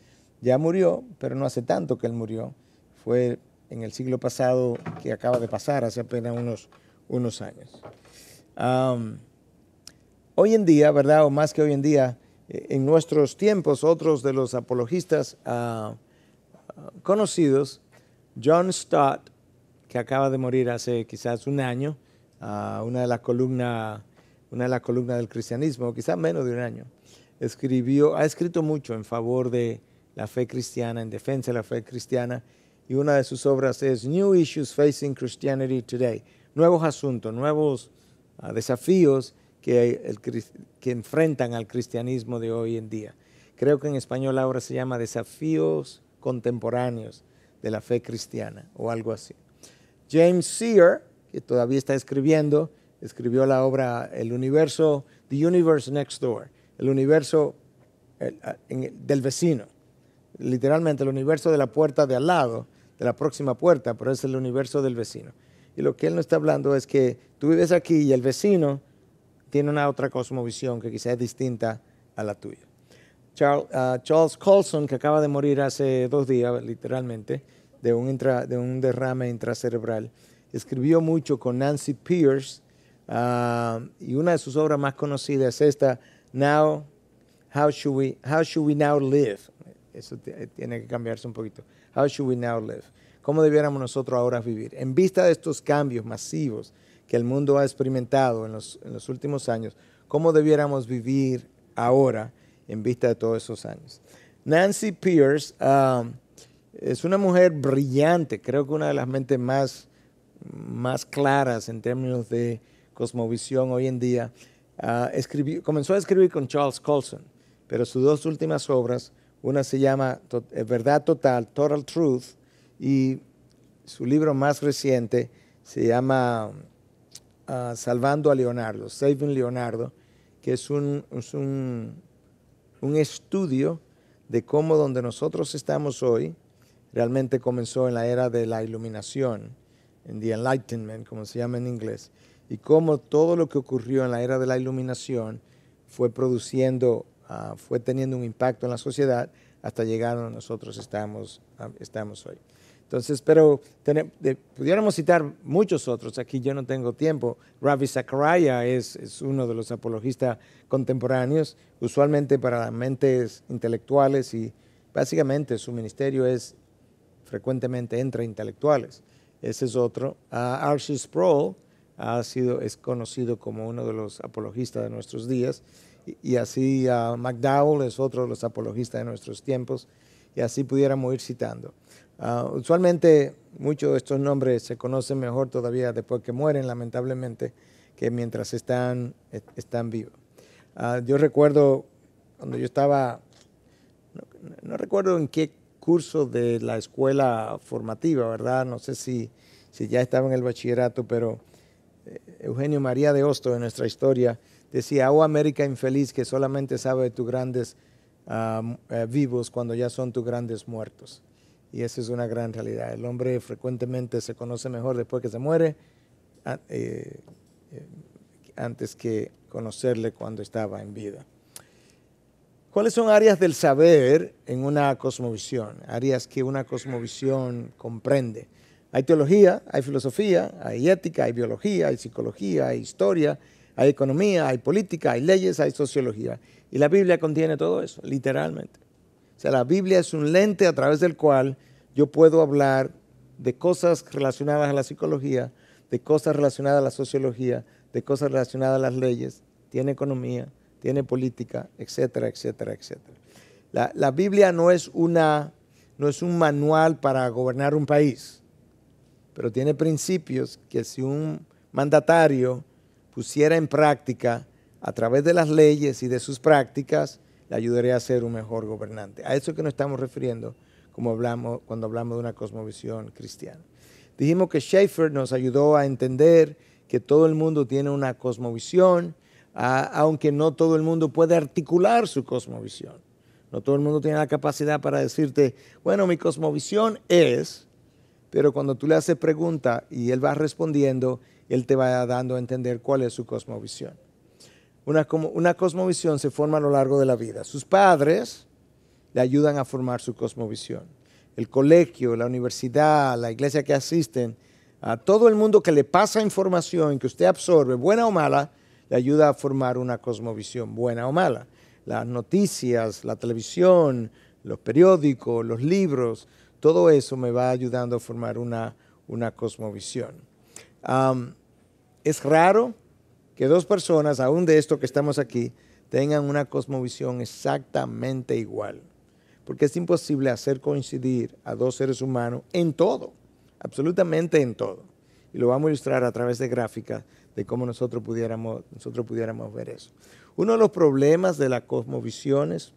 Ya murió, pero no hace tanto que él murió. Fue en el siglo pasado que acaba de pasar, hace apenas unos, unos años. hoy en día, ¿verdad? O más que hoy en día, eh, en nuestros tiempos, otros de los apologistas ah, conocidos, John Stott, que acaba de morir hace quizás un año, ah, una de las columnas una de las columnas del cristianismo, quizás menos de un año, escribió, ha escrito mucho en favor de la fe cristiana, en defensa de la fe cristiana, y una de sus obras es New Issues Facing Christianity Today, nuevos asuntos, nuevos ah, desafíos que, enfrentan al cristianismo de hoy en día. Creo que en español ahora se llama Desafíos Contemporáneos de la Fe Cristiana o algo así. James Sear, que todavía está escribiendo, escribió la obra El universo, The Universe Next Door, el universo del vecino, literalmente el universo de la puerta de al lado, de la próxima puerta, pero es el universo del vecino. Y lo que él no está hablando es que tú vives aquí y el vecino tiene una otra cosmovisión que quizá es distinta a la tuya. Ah, Charles, Colson, que acaba de morir hace dos días, literalmente, de un, de un derrame intracerebral, escribió mucho con Nancy Pierce Ah, y una de sus obras más conocidas es esta, Now, How Should We, how should we Now Live? Eso eh, tiene que cambiarse un poquito. How Should We Now Live? ¿Cómo debiéramos nosotros ahora vivir? En vista de estos cambios masivos que el mundo ha experimentado en los, en los últimos años, ¿cómo debiéramos vivir ahora en vista de todos esos años? Nancy Pierce ah, es una mujer brillante, creo que una de las mentes más, más claras en términos de cosmovisión hoy en día, ah, comenzó a escribir con Charles Colson, pero sus dos últimas obras, una se llama eh, Verdad Total, Total Truth, y su libro más reciente se llama ah, Salvando a Leonardo, Saving Leonardo, que es un estudio de cómo donde nosotros estamos hoy realmente comenzó en la era de la iluminación, en the Enlightenment, como se llama en inglés, y cómo todo lo que ocurrió en la era de la iluminación fue produciendo, ah, fue teniendo un impacto en la sociedad hasta llegar a donde nosotros estamos, ah, estamos hoy. Entonces, pero pudiéramos citar muchos otros, aquí yo no tengo tiempo. Ravi Zachariah es, uno de los apologistas contemporáneos, usualmente para mentes intelectuales y básicamente su ministerio es frecuentemente entre intelectuales. Ese es otro. Uh, Archie Sproul, ha sido, es conocido como uno de los apologistas de nuestros días, y, así uh, McDowell es otro de los apologistas de nuestros tiempos, y así pudiéramos ir citando. Ah, usualmente muchos de estos nombres se conocen mejor todavía después que mueren, lamentablemente, que mientras están, están vivos. Ah, yo recuerdo cuando yo estaba, no, no, recuerdo en qué curso de la escuela formativa, ¿verdad? No sé si, si ya estaba en el bachillerato, pero Eugenio María de Osto, en nuestra historia decía, oh América infeliz que solamente sabe de tus grandes eh, vivos cuando ya son tus grandes muertos. Y esa es una gran realidad. El hombre frecuentemente se conoce mejor después que se muere eh, eh, antes que conocerle cuando estaba en vida. ¿Cuáles son áreas del saber en una cosmovisión? Áreas que una cosmovisión comprende. Hay teología, hay filosofía, hay ética, hay biología, hay psicología, hay historia, hay economía, hay política, hay leyes, hay sociología. Y la Biblia contiene todo eso, literalmente. O sea, la Biblia es un lente a través del cual yo puedo hablar de cosas relacionadas a la psicología, de cosas relacionadas a la sociología, de cosas relacionadas a las leyes. Tiene economía, tiene política, etcétera, etcétera, etcétera. La, Biblia no es, una, no es un manual para gobernar un país pero tiene principios que si un mandatario pusiera en práctica a través de las leyes y de sus prácticas, le ayudaría a ser un mejor gobernante. A eso que nos estamos refiriendo como hablamos, cuando hablamos de una cosmovisión cristiana. Dijimos que Schaeffer nos ayudó a entender que todo el mundo tiene una cosmovisión, aunque no todo el mundo puede articular su cosmovisión. No todo el mundo tiene la capacidad para decirte, bueno, mi cosmovisión es, pero cuando tú le haces pregunta y él va respondiendo, él te va dando a entender cuál es su cosmovisión. Una, cosmovisión se forma a lo largo de la vida. Sus padres le ayudan a formar su cosmovisión. El colegio, la universidad, la iglesia que asisten, a todo el mundo que le pasa información que usted absorbe, buena o mala, le ayuda a formar una cosmovisión, buena o mala. Las noticias, la televisión, los periódicos, los libros, todo eso me va ayudando a formar una, una cosmovisión. es raro que dos personas, aún de esto que estamos aquí, tengan una cosmovisión exactamente igual, porque es imposible hacer coincidir a dos seres humanos en todo, absolutamente en todo. Y lo vamos a ilustrar a través de gráficas de cómo nosotros pudiéramos, nosotros pudiéramos ver eso. Uno de los problemas de las cosmovisiones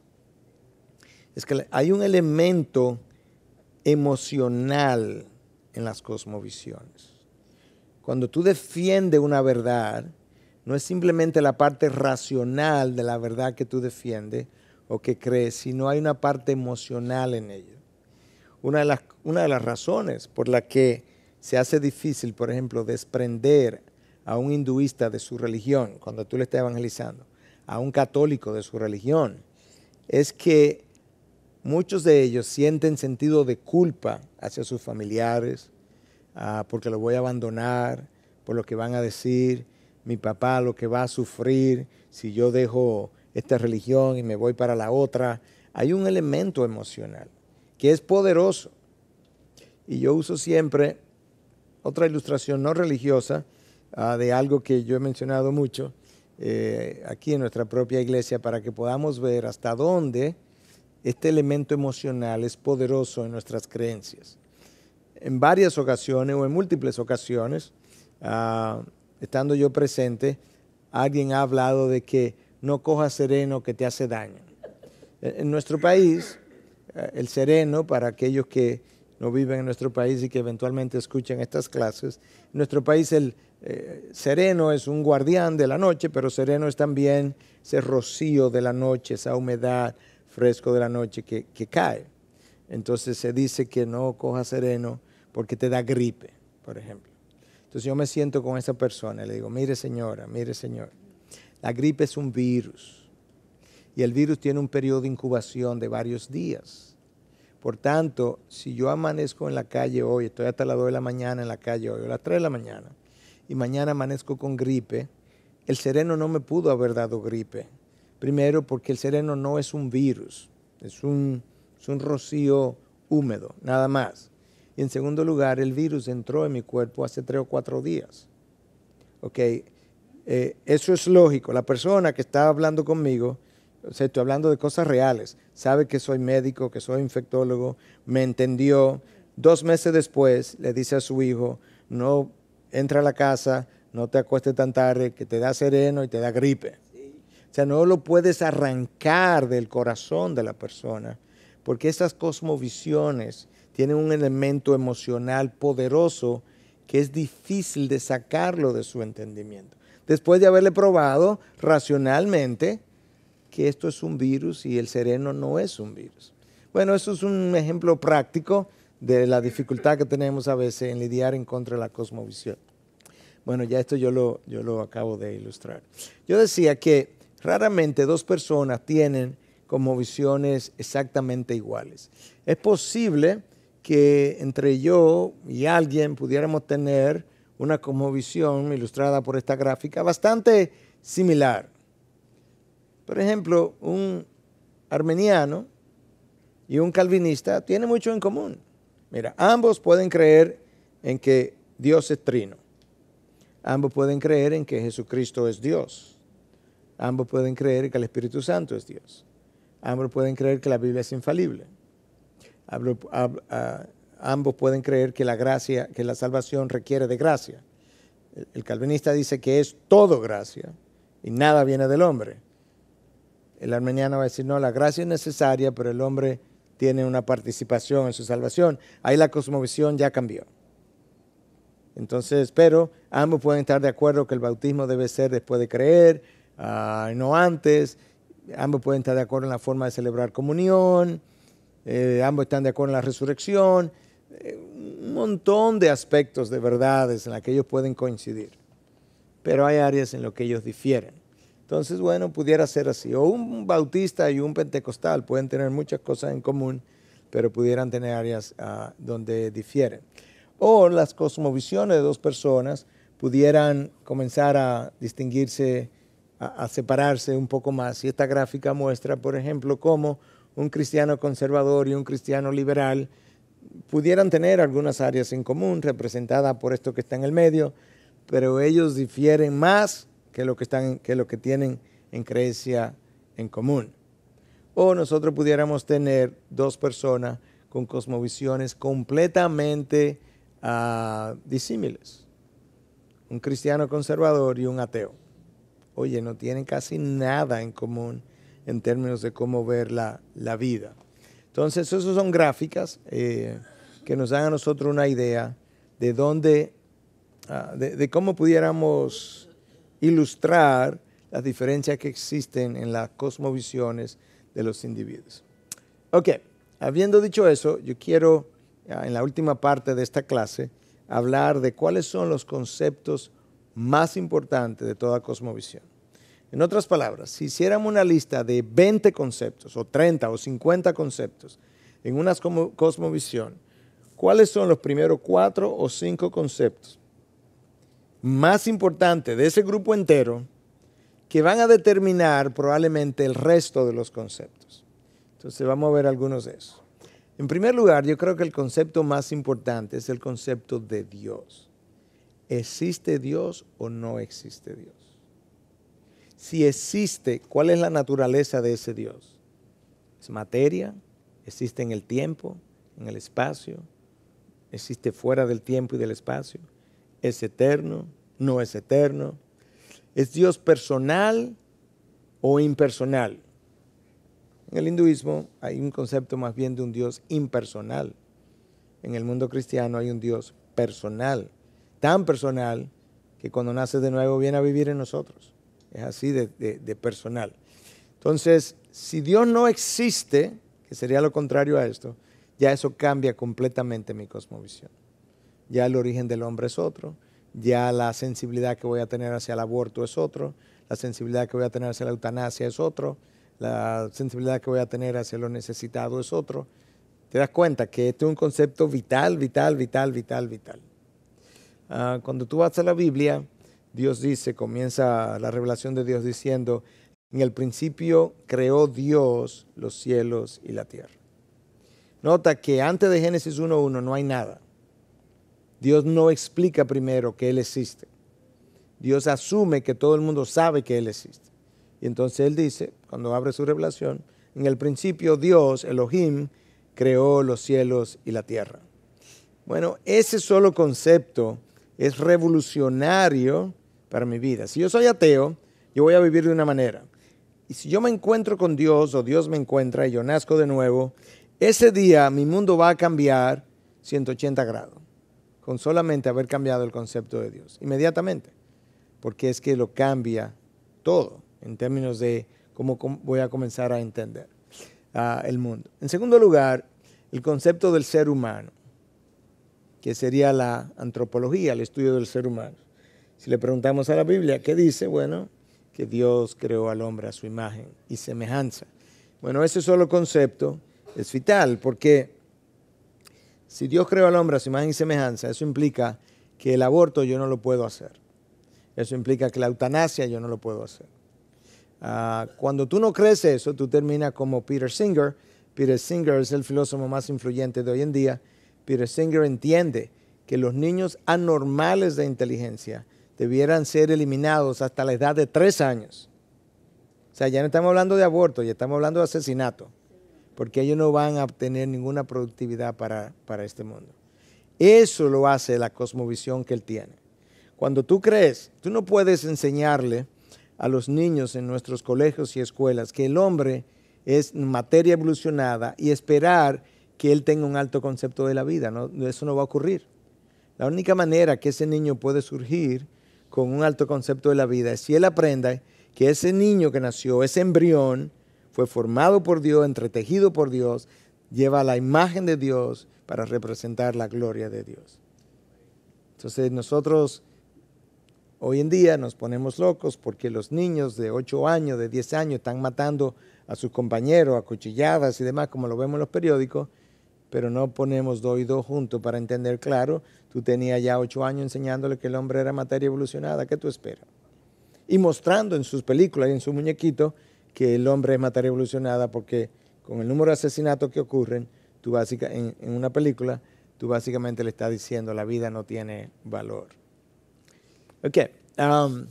es que hay un elemento emocional en las cosmovisiones. Cuando tú defiendes una verdad, no es simplemente la parte racional de la verdad que tú defiendes o que crees, sino hay una parte emocional en ella. Una de las, una de las razones por la que se hace difícil, por ejemplo, desprender a un hinduista de su religión, cuando tú le estás evangelizando, a un católico de su religión, es que Muchos de ellos sienten sentido de culpa hacia sus familiares, ah, porque lo voy a abandonar, por lo que van a decir, mi papá lo que va a sufrir si yo dejo esta religión y me voy para la otra. Hay un elemento emocional que es poderoso. Y yo uso siempre otra ilustración no religiosa ah, de algo que yo he mencionado mucho eh, aquí en nuestra propia iglesia para que podamos ver hasta dónde este elemento emocional es poderoso en nuestras creencias. En varias ocasiones o en múltiples ocasiones, ah, estando yo presente, alguien ha hablado de que no coja sereno que te hace daño. E-, en nuestro país, eh, el sereno, para aquellos que no viven en nuestro país y que eventualmente escuchen estas clases, en nuestro país el eh, sereno es un guardián de la noche, pero sereno es también ese rocío de la noche, esa humedad, fresco de la noche que, cae. Entonces se dice que no coja sereno porque te da gripe, por ejemplo. Entonces yo me siento con esa persona y le digo, mire señora, mire señor, la gripe es un virus y el virus tiene un periodo de incubación de varios días. Por tanto, si yo amanezco en la calle hoy, estoy hasta las 2 de la mañana en la calle hoy, o las 3 de la mañana, y mañana amanezco con gripe, el sereno no me pudo haber dado gripe, Primero, porque el sereno no es un virus, es un, rocío húmedo, nada más. Y en segundo lugar, el virus entró en mi cuerpo hace tres o cuatro días. ¿Ok? Eh, eso es lógico. La persona que está hablando conmigo, o sea, estoy hablando de cosas reales, sabe que soy médico, que soy infectólogo, me entendió. Dos meses después le dice a su hijo, no entra a la casa, no te acuestes tan tarde, que te da sereno y te da gripe sea, no lo puedes arrancar del corazón de la persona, porque esas cosmovisiones tienen un elemento emocional poderoso que es difícil de sacarlo de su entendimiento. Después de haberle probado racionalmente que esto es un virus y el sereno no es un virus. Bueno, eso es un ejemplo práctico de la dificultad que tenemos a veces en lidiar en contra de la cosmovisión. Bueno, ya esto yo lo, yo lo acabo de ilustrar. Yo decía que Raramente dos personas tienen como visiones exactamente iguales. Es posible que entre yo y alguien pudiéramos tener una como visión ilustrada por esta gráfica bastante similar. Por ejemplo, un armeniano y un calvinista tienen mucho en común. Mira, ambos pueden creer en que Dios es trino. Ambos pueden creer en que Jesucristo es Dios. Ambos pueden creer que el Espíritu Santo es Dios. Ambos pueden creer que la Biblia es infalible. Ah, ambos, pueden creer que la gracia, que la salvación requiere de gracia. El, el calvinista dice que es todo gracia y nada viene del hombre. El armeniano va a decir, no, la gracia es necesaria, pero el hombre tiene una participación en su salvación. Ahí la cosmovisión ya cambió. Entonces, pero ambos pueden estar de acuerdo que el bautismo debe ser después de creer, Ah, no antes. Ambos pueden estar de acuerdo en la forma de celebrar comunión, eh, ambos están de acuerdo en la resurrección. Eh, un montón de aspectos de verdades en las que ellos pueden coincidir, pero hay áreas en las que ellos difieren. Entonces, bueno, pudiera ser así. O un bautista y un pentecostal pueden tener muchas cosas en común, pero pudieran tener áreas ah, donde difieren. O las cosmovisiones de dos personas pudieran comenzar a distinguirse a, separarse un poco más. Y esta gráfica muestra, por ejemplo, cómo un cristiano conservador y un cristiano liberal pudieran tener algunas áreas en común representadas por esto que está en el medio, pero ellos difieren más que lo que, están, que lo que tienen en creencia en común. O nosotros pudiéramos tener dos personas con cosmovisiones completamente ah, disímiles, un cristiano conservador y un ateo oye, no tienen casi nada en común en términos de cómo ver la, vida. Entonces, esas son gráficas eh, que nos dan a nosotros una idea de dónde, ah, de, de, cómo pudiéramos ilustrar las diferencias que existen en las cosmovisiones de los individuos. Ok, habiendo dicho eso, yo quiero, ah, en la última parte de esta clase, hablar de cuáles son los conceptos más importante de toda cosmovisión. En otras palabras, si hiciéramos una lista de 20 conceptos, o 30 o 50 conceptos, en una cosmovisión, ¿cuáles son los primeros cuatro o cinco conceptos más importantes de ese grupo entero que van a determinar probablemente el resto de los conceptos? Entonces vamos a ver algunos de esos. En primer lugar, yo creo que el concepto más importante es el concepto de Dios. ¿existe Dios o no existe Dios? Si existe, ¿cuál es la naturaleza de ese Dios? ¿Es materia? ¿Existe en el tiempo, en el espacio? ¿Existe fuera del tiempo y del espacio? ¿Es eterno? ¿No es eterno? ¿Es Dios personal o impersonal? En el hinduismo hay un concepto más bien de un Dios impersonal. En el mundo cristiano hay un Dios personal tan personal que cuando naces de nuevo viene a vivir en nosotros. Es así de, personal. Entonces, si Dios no existe, que sería lo contrario a esto, ya eso cambia completamente mi cosmovisión. Ya el origen del hombre es otro, ya la sensibilidad que voy a tener hacia el aborto es otro, la sensibilidad que voy a tener hacia la eutanasia es otro, la sensibilidad que voy a tener hacia lo necesitado es otro. Te das cuenta que este es un concepto vital, vital, vital, vital, vital. Ah, cuando tú vas a la Biblia, Dios dice, comienza la revelación de Dios diciendo, en el principio creó Dios los cielos y la tierra. Nota que antes de Génesis 1.1 no hay nada. Dios no explica primero que Él existe. Dios asume que todo el mundo sabe que Él existe. Y entonces Él dice, cuando abre su revelación, en el principio Dios, Elohim, creó los cielos y la tierra. Bueno, ese solo concepto es revolucionario para mi vida. Si yo soy ateo, yo voy a vivir de una manera. Y si yo me encuentro con Dios o Dios me encuentra y yo nazco de nuevo, ese día mi mundo va a cambiar 180 grados, con solamente haber cambiado el concepto de Dios, inmediatamente, porque es que lo cambia todo en términos de cómo voy a comenzar a entender ah, el mundo. En segundo lugar, el concepto del ser humano que sería la antropología, el estudio del ser humano. Si le preguntamos a la Biblia, ¿qué dice? Bueno, que Dios creó al hombre a su imagen y semejanza. Bueno, ese solo concepto es vital porque si Dios creó al hombre a su imagen y semejanza, eso implica que el aborto yo no lo puedo hacer. Eso implica que la eutanasia yo no lo puedo hacer. Ah, cuando tú no crees eso, tú terminas como Peter Singer. Peter Singer es el filósofo más influyente de hoy en día Peter Singer entiende que los niños anormales de inteligencia debieran ser eliminados hasta la edad de tres años. O sea, ya no estamos hablando de aborto, ya estamos hablando de asesinato, porque ellos no van a obtener ninguna productividad para, para este mundo. Eso lo hace la cosmovisión que él tiene. Cuando tú crees, tú no puedes enseñarle a los niños en nuestros colegios y escuelas que el hombre es materia evolucionada y esperar que él tenga un alto concepto de la vida. eso no va a ocurrir. La única manera que ese niño puede surgir con un alto concepto de la vida es si él aprenda que ese niño que nació, ese embrión, fue formado por Dios, entretejido por Dios, lleva la imagen de Dios para representar la gloria de Dios. Entonces nosotros hoy en día nos ponemos locos porque los niños de 8 años, de 10 años están matando a sus compañeros, a cuchilladas y demás, como lo vemos en los periódicos, pero no ponemos dos y dos juntos para entender claro. Tú tenías ya ocho años enseñándole que el hombre era materia evolucionada, ¿qué tú esperas? Y mostrando en sus películas y en su muñequito que el hombre es materia evolucionada porque con el número de asesinatos que ocurren tú en, una película, tú básicamente le estás diciendo la vida no tiene valor. Ok, um,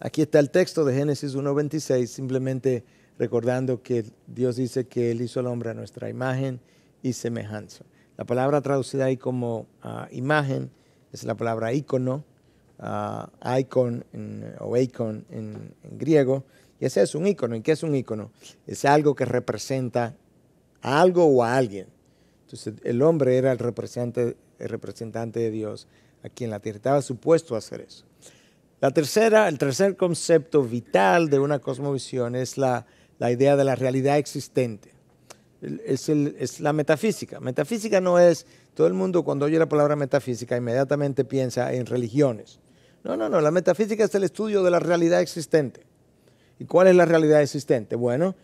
aquí está el texto de Génesis 1.26, simplemente recordando que Dios dice que Él hizo al hombre a nuestra imagen y semejanza. La palabra traducida ahí como ah, imagen es la palabra ícono, ah, icon o icon en, griego. Y ese es un ícono. ¿Y qué es un ícono? Es algo que representa algo o a alguien. Entonces el hombre era el representante, representante de Dios a quien la tierra. Estaba supuesto a hacer eso. La tercera, el tercer concepto vital de una cosmovisión es la, la idea de la realidad existente es, la metafísica. Metafísica no es, todo el mundo cuando oye la palabra metafísica inmediatamente piensa en religiones. No, no, no, la metafísica es el estudio de la realidad existente. ¿Y cuál es la realidad existente? Bueno,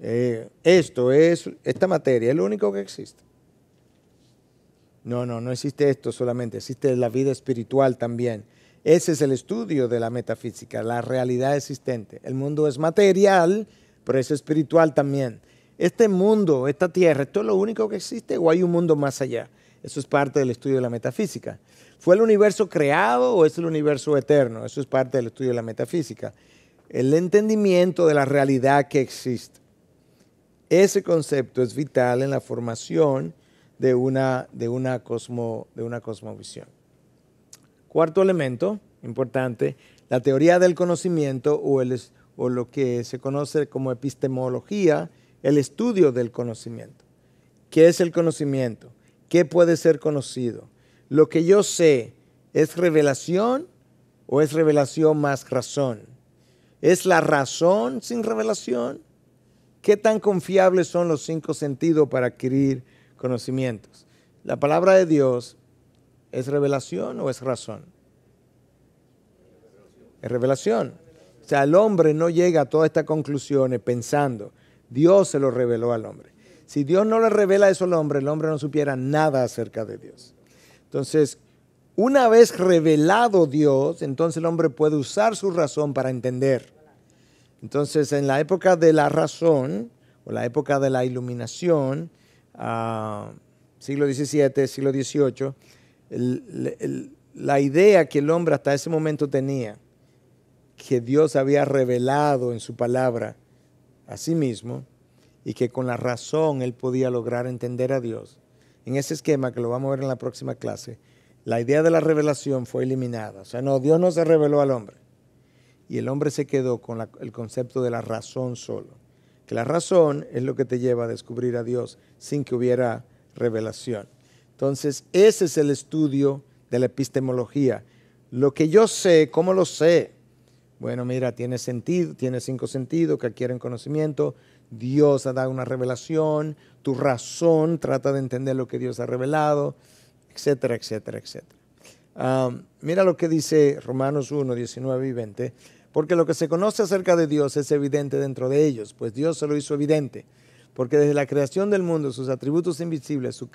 eh, esto es, esta materia es lo único que existe. No, no, no existe esto solamente, existe la vida espiritual también. Ese es el estudio de la metafísica, la realidad existente. El mundo es material, pero es espiritual también este mundo, esta tierra, ¿esto es lo único que existe o hay un mundo más allá? Eso es parte del estudio de la metafísica. ¿Fue el universo creado o es el universo eterno? Eso es parte del estudio de la metafísica. El entendimiento de la realidad que existe. Ese concepto es vital en la formación de una, de una, de una cosmovisión. Cuarto elemento importante, la teoría del conocimiento o lo que se conoce como epistemología, el estudio del conocimiento. ¿Qué es el conocimiento? ¿Qué puede ser conocido? ¿Lo que yo sé es revelación o es revelación más razón? ¿Es la razón sin revelación? ¿Qué tan confiables son los cinco sentidos para adquirir conocimientos? La palabra de Dios es revelación o es razón? Es revelación. O sea, el hombre no llega a todas estas conclusiones pensando, Dios se lo reveló al hombre. Si Dios no le revela eso al hombre, el hombre no supiera nada acerca de Dios. Entonces, una vez revelado Dios, entonces el hombre puede usar su razón para entender. Entonces, en la época de la razón, o la época de la iluminación, ah, siglo XVII, siglo XVIII, la idea que el hombre hasta ese momento tenía, que Dios había revelado en su palabra, a sí mismo y que con la razón él podía lograr entender a Dios. En ese esquema que lo vamos a ver en la próxima clase, la idea de la revelación fue eliminada. O sea, no, Dios no se reveló al hombre. Y el hombre se quedó con el concepto de la razón solo. Que la razón es lo que te lleva a descubrir a Dios sin que hubiera revelación. Entonces, ese es el estudio de la epistemología. Lo que yo sé, ¿cómo lo sé? Bueno, mira, tiene sentido, tiene cinco sentidos que adquieren conocimiento. Dios ha dado una revelación, tu razón trata de entender lo que Dios ha revelado, etcétera, etcétera, etcétera. Ah, mira lo que dice Romanos 1, 19 y 20. Porque lo que se conoce acerca de Dios es evidente dentro de ellos, pues Dios se lo hizo evidente. Porque desde la creación del mundo, sus atributos invisibles, su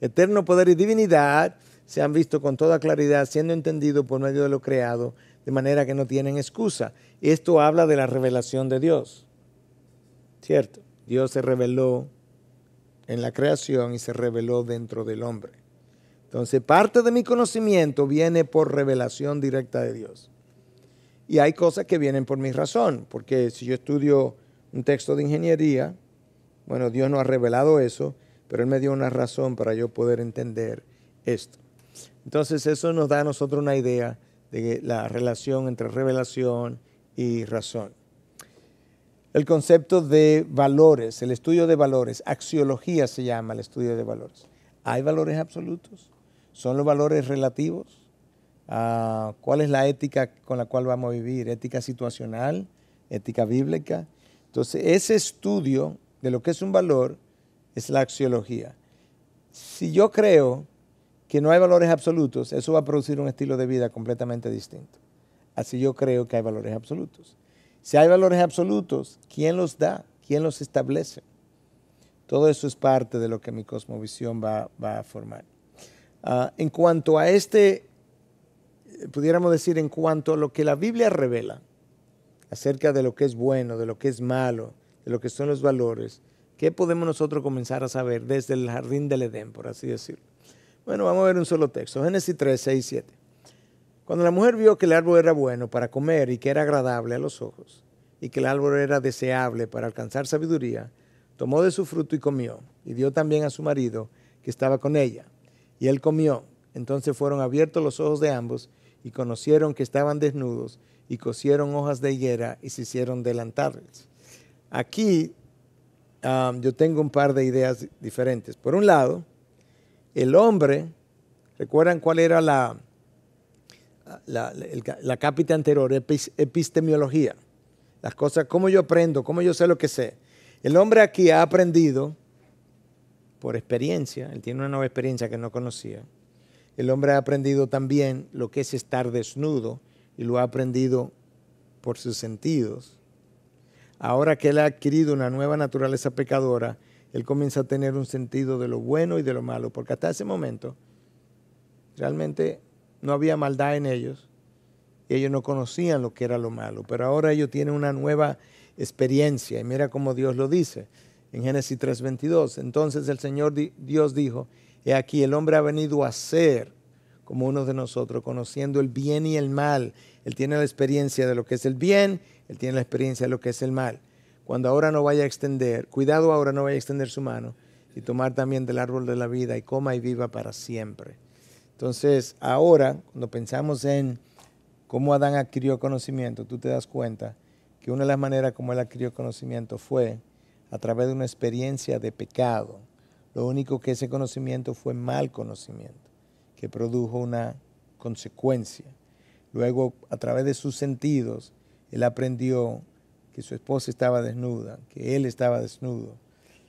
eterno poder y divinidad se han visto con toda claridad, siendo entendido por medio de lo creado de manera que no tienen excusa. Esto habla de la revelación de Dios. ¿Cierto? Dios se reveló en la creación y se reveló dentro del hombre. Entonces, parte de mi conocimiento viene por revelación directa de Dios. Y hay cosas que vienen por mi razón, porque si yo estudio un texto de ingeniería, bueno, Dios no ha revelado eso, pero Él me dio una razón para yo poder entender esto. Entonces, eso nos da a nosotros una idea de la relación entre revelación y razón. El concepto de valores, el estudio de valores, axiología se llama el estudio de valores. ¿Hay valores absolutos? ¿Son los valores relativos? Ah, cuál es la ética con la cual vamos a vivir, ética situacional, ética bíblica. Entonces, ese estudio de lo que es un valor es la axiología. Si yo creo que no hay valores absolutos, eso va a producir un estilo de vida completamente distinto. Así yo creo que hay valores absolutos. Si hay valores absolutos, ¿quién los da? ¿Quién los establece? Todo eso es parte de lo que mi cosmovisión va, a formar. Ah, en cuanto a este, eh, pudiéramos decir, en cuanto a lo que la Biblia revela acerca de lo que es bueno, de lo que es malo, de lo que son los valores, ¿qué podemos nosotros comenzar a saber desde el jardín del Edén, por así decirlo? Bueno, vamos a ver un solo texto. Génesis 3, 6 7. Cuando la mujer vio que el árbol era bueno para comer y que era agradable a los ojos, y que el árbol era deseable para alcanzar sabiduría, tomó de su fruto y comió, y dio también a su marido, que estaba con ella, y él comió. Entonces fueron abiertos los ojos de ambos, y conocieron que estaban desnudos, y cosieron hojas de higuera, y se hicieron delantarles. Aquí ah, yo tengo un par de ideas diferentes. Por un lado, el hombre, ¿recuerdan cuál era la, la, cápita anterior? Epistemología. Las cosas, cómo yo aprendo, cómo yo sé lo que sé. El hombre aquí ha aprendido por experiencia, él tiene una nueva experiencia que no conocía. El hombre ha aprendido también lo que es estar desnudo y lo ha aprendido por sus sentidos. Ahora que él ha adquirido una nueva naturaleza pecadora, él comienza a tener un sentido de lo bueno y de lo malo, porque hasta ese momento realmente no había maldad en ellos y ellos no conocían lo que era lo malo, pero ahora ellos tienen una nueva experiencia y mira cómo Dios lo dice en Génesis 3:22. Entonces el Señor Dios dijo, he aquí el hombre ha venido a ser como uno de nosotros, conociendo el bien y el mal. Él tiene la experiencia de lo que es el bien, él tiene la experiencia de lo que es el mal cuando ahora no vaya a extender, cuidado ahora no vaya a extender su mano y tomar también del árbol de la vida y coma y viva para siempre. Entonces, ahora, cuando pensamos en cómo Adán adquirió conocimiento, tú te das cuenta que una de las maneras como él adquirió conocimiento fue a través de una experiencia de pecado. Lo único que ese conocimiento fue mal conocimiento, que produjo una consecuencia. Luego, a través de sus sentidos, él aprendió que su esposa estaba desnuda, que él estaba desnudo.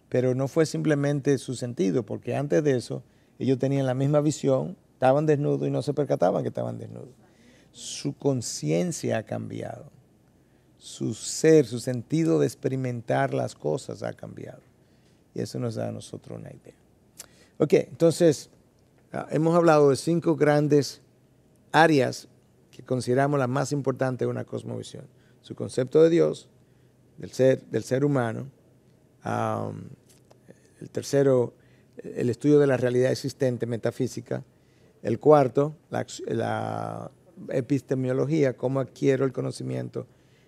Pero no fue simplemente su sentido, porque antes de eso ellos tenían la misma visión, estaban desnudos y no se percataban que estaban desnudos. Su conciencia ha cambiado, su ser, su sentido de experimentar las cosas ha cambiado. Y eso nos da a nosotros una idea. Ok, entonces ah, hemos hablado de cinco grandes áreas que consideramos las más importantes de una cosmovisión. Su concepto de Dios, del ser, del ser humano. el tercero, el estudio de la realidad existente, metafísica. El cuarto, la, la epistemología, cómo adquiero el conocimiento.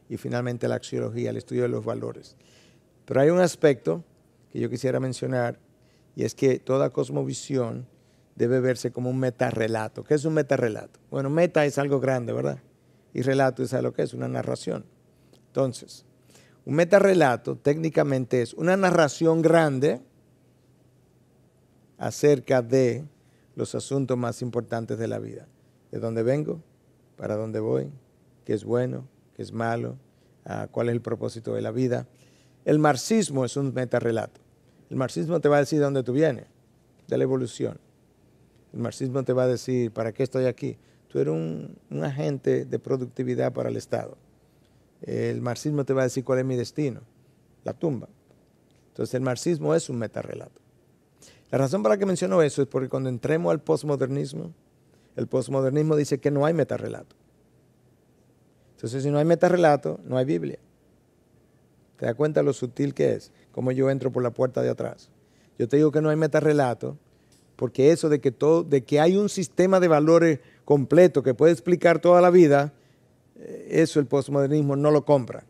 Y finalmente la axiología, el estudio de los valores. Pero hay un aspecto que yo quisiera mencionar y es que toda cosmovisión debe verse como un metarrelato. ¿Qué es un metarrelato? Bueno, meta es algo grande, ¿verdad? Y relato es algo que es una narración. Entonces, un metarrelato técnicamente es una narración grande acerca de los asuntos más importantes de la vida. De dónde vengo, para dónde voy, qué es bueno, qué es malo, ah, cuál es el propósito de la vida. El marxismo es un metarrelato. El marxismo te va a decir de dónde tú vienes, de la evolución. El marxismo te va a decir para qué estoy aquí. Tú eres un, un agente de productividad para el Estado el marxismo te va a decir cuál es mi destino, la tumba. Entonces el marxismo es un metarrelato. La razón para que menciono eso es porque cuando entremos al posmodernismo, el posmodernismo dice que no hay metarrelato. Entonces si no hay metarrelato, no hay Biblia. ¿Te das cuenta lo sutil que es? Como yo entro por la puerta de atrás. Yo te digo que no hay metarrelato porque eso de que, todo, de que hay un sistema de valores completo que puede explicar toda la vida, eh, eso el posmodernismo no lo compra,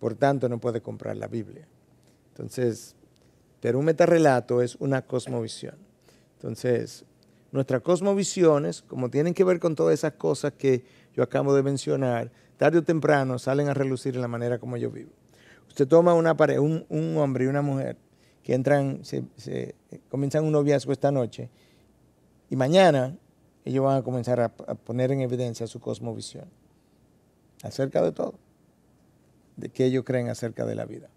por tanto no puede comprar la Biblia. Entonces, pero un metarrelato es una cosmovisión. Entonces, nuestras cosmovisiones, como tienen que ver con todas esas cosas que yo acabo de mencionar, tarde o temprano salen a relucir en la manera como yo vivo. Usted toma una un, hombre y una mujer que entran, se, comienzan un noviazgo esta noche y mañana ellos van a comenzar a poner en evidencia su cosmovisión acerca de todo, de qué ellos creen acerca de la vida.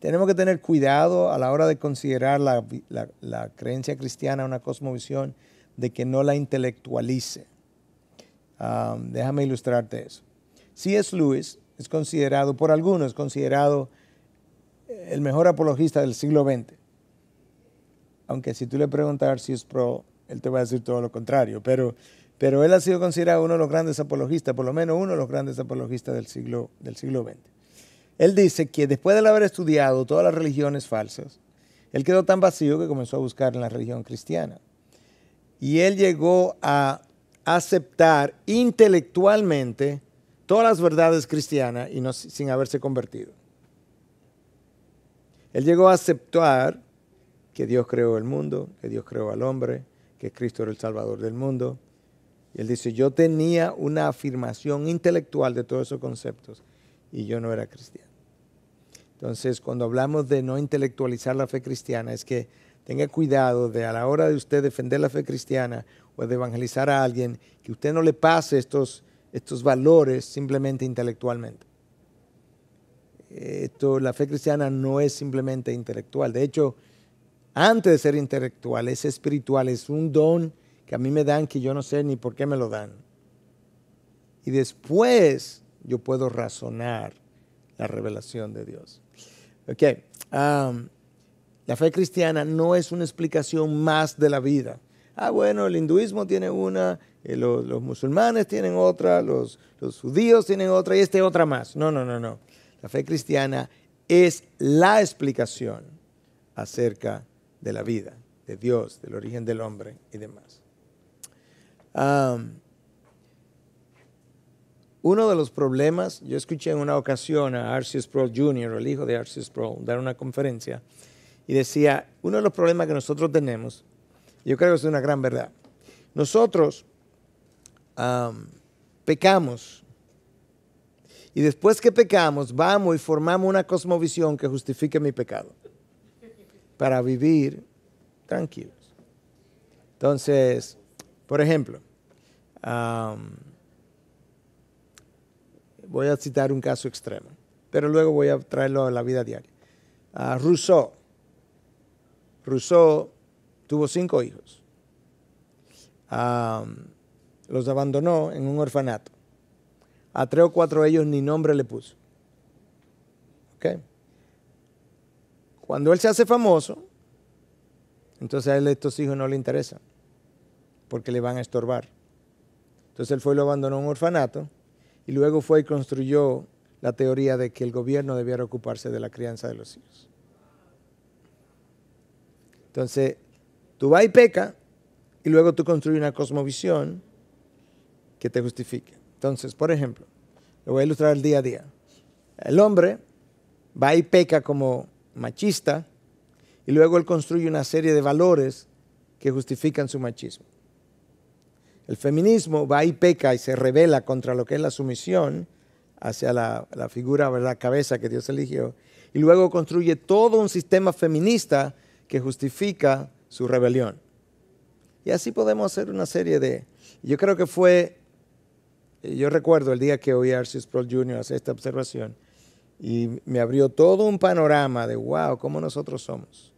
tenemos que tener cuidado a la hora de considerar la, creencia cristiana una cosmovisión de que no la intelectualice. déjame ilustrarte eso. C.S. Lewis es considerado, por algunos, considerado eh, el mejor apologista del siglo XX. Aunque si tú le preguntas si es pro, él te va a decir todo lo contrario, pero pero él ha sido considerado uno de los grandes apologistas, por lo menos uno de los grandes apologistas del siglo, del siglo XX. Él dice que después de haber estudiado todas las religiones falsas, él quedó tan vacío que comenzó a buscar en la religión cristiana. Y él llegó a aceptar intelectualmente todas las verdades cristianas sin haberse convertido. Él llegó a aceptar que Dios creó el mundo, que Dios creó al hombre, que Cristo era el Salvador del mundo, y él dice, yo tenía una afirmación intelectual de todos esos conceptos y yo no era cristiano. Entonces, cuando hablamos de no intelectualizar la fe cristiana, es que tenga cuidado de a la hora de usted defender la fe cristiana o de evangelizar a alguien, que usted no le pase estos, estos valores simplemente intelectualmente. Esto, la fe cristiana no es simplemente intelectual. De hecho, antes de ser intelectual, es espiritual, es un don que a mí me dan que yo no sé ni por qué me lo dan. Y después yo puedo razonar la revelación de Dios. Ok, la fe cristiana no es una explicación más de la vida. Ah, bueno, el hinduismo tiene una, eh, los, musulmanes tienen otra, los, los judíos tienen otra y este otra más. No, no, no, no. La fe cristiana es la explicación acerca de la vida, de Dios, del origen del hombre y demás uno de los problemas, yo escuché en una ocasión a Arceus Sproul Jr., el hijo de Arceus Sproul, dar una conferencia y decía, uno de los problemas que nosotros tenemos, yo creo que es una gran verdad, nosotros pecamos y después que pecamos vamos y formamos una cosmovisión que justifique mi pecado para vivir tranquilos. Entonces, por ejemplo, voy a citar un caso extremo, pero luego voy a traerlo a la vida diaria. Rousseau. Rousseau tuvo cinco hijos. los abandonó en un orfanato. A tres o cuatro de ellos ni nombre le puso. Cuando él se hace famoso, entonces a él estos hijos no le interesan, porque le van a estorbar. Entonces él fue y lo abandonó a un orfanato y luego fue y construyó la teoría de que el gobierno debiera ocuparse de la crianza de los hijos. Entonces, tú vas y peca y luego tú construyes una cosmovisión que te justifique. Entonces, por ejemplo, lo voy a ilustrar el día a día. El hombre va y peca como machista y luego él construye una serie de valores que justifican su machismo. El feminismo va y peca y se revela contra lo que es la sumisión hacia la, figura, la cabeza que Dios eligió, y luego construye todo un sistema feminista que justifica su rebelión. Y así podemos hacer una serie de... Yo creo que fue, yo recuerdo el día que hoy a Arceus Prol Jr. hacer esta observación, y me abrió todo un panorama de, wow, cómo nosotros somos,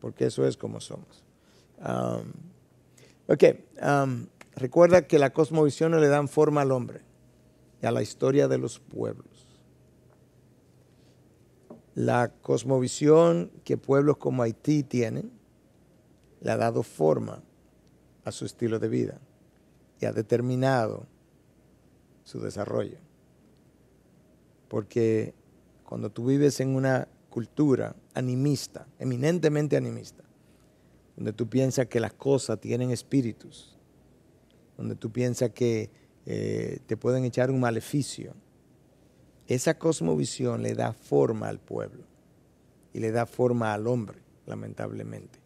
porque eso es como somos. Ok, um, recuerda que la cosmovisión no le dan forma al hombre y a la historia de los pueblos. La cosmovisión que pueblos como Haití tienen le ha dado forma a su estilo de vida y ha determinado su desarrollo. Porque cuando tú vives en una cultura animista, eminentemente animista, donde tú piensas que las cosas tienen espíritus, donde tú piensas que eh, te pueden echar un maleficio. Esa cosmovisión le da forma al pueblo y le da forma al hombre, lamentablemente.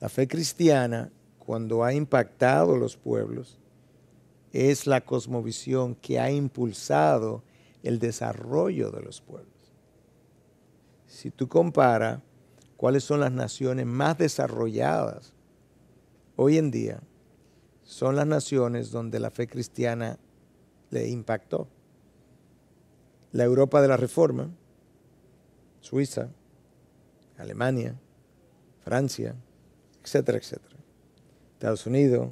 La fe cristiana, cuando ha impactado los pueblos, es la cosmovisión que ha impulsado el desarrollo de los pueblos. Si tú comparas cuáles son las naciones más desarrolladas hoy en día, son las naciones donde la fe cristiana le impactó. La Europa de la Reforma, Suiza, Alemania, Francia, etcétera, etcétera. Estados Unidos,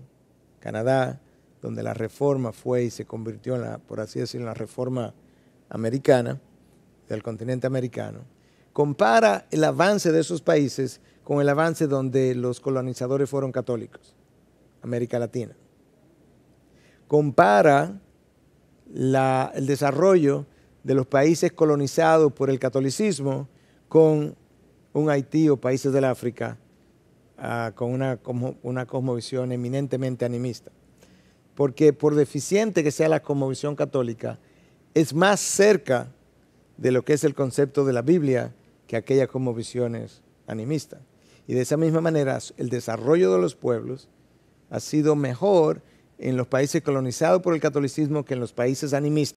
Canadá, donde la reforma fue y se convirtió en la, por así decirlo, en la reforma americana, del continente americano compara el avance de esos países con el avance donde los colonizadores fueron católicos, América Latina. Compara el desarrollo de los países colonizados por el catolicismo con un Haití o países del África ah, con una, como, una cosmovisión eminentemente animista. Porque por deficiente que sea la cosmovisión católica, es más cerca de lo que es el concepto de la Biblia que aquella como visiones animistas. Y de esa misma manera, el desarrollo de los pueblos ha sido mejor en los países colonizados por el catolicismo que en los países animistas.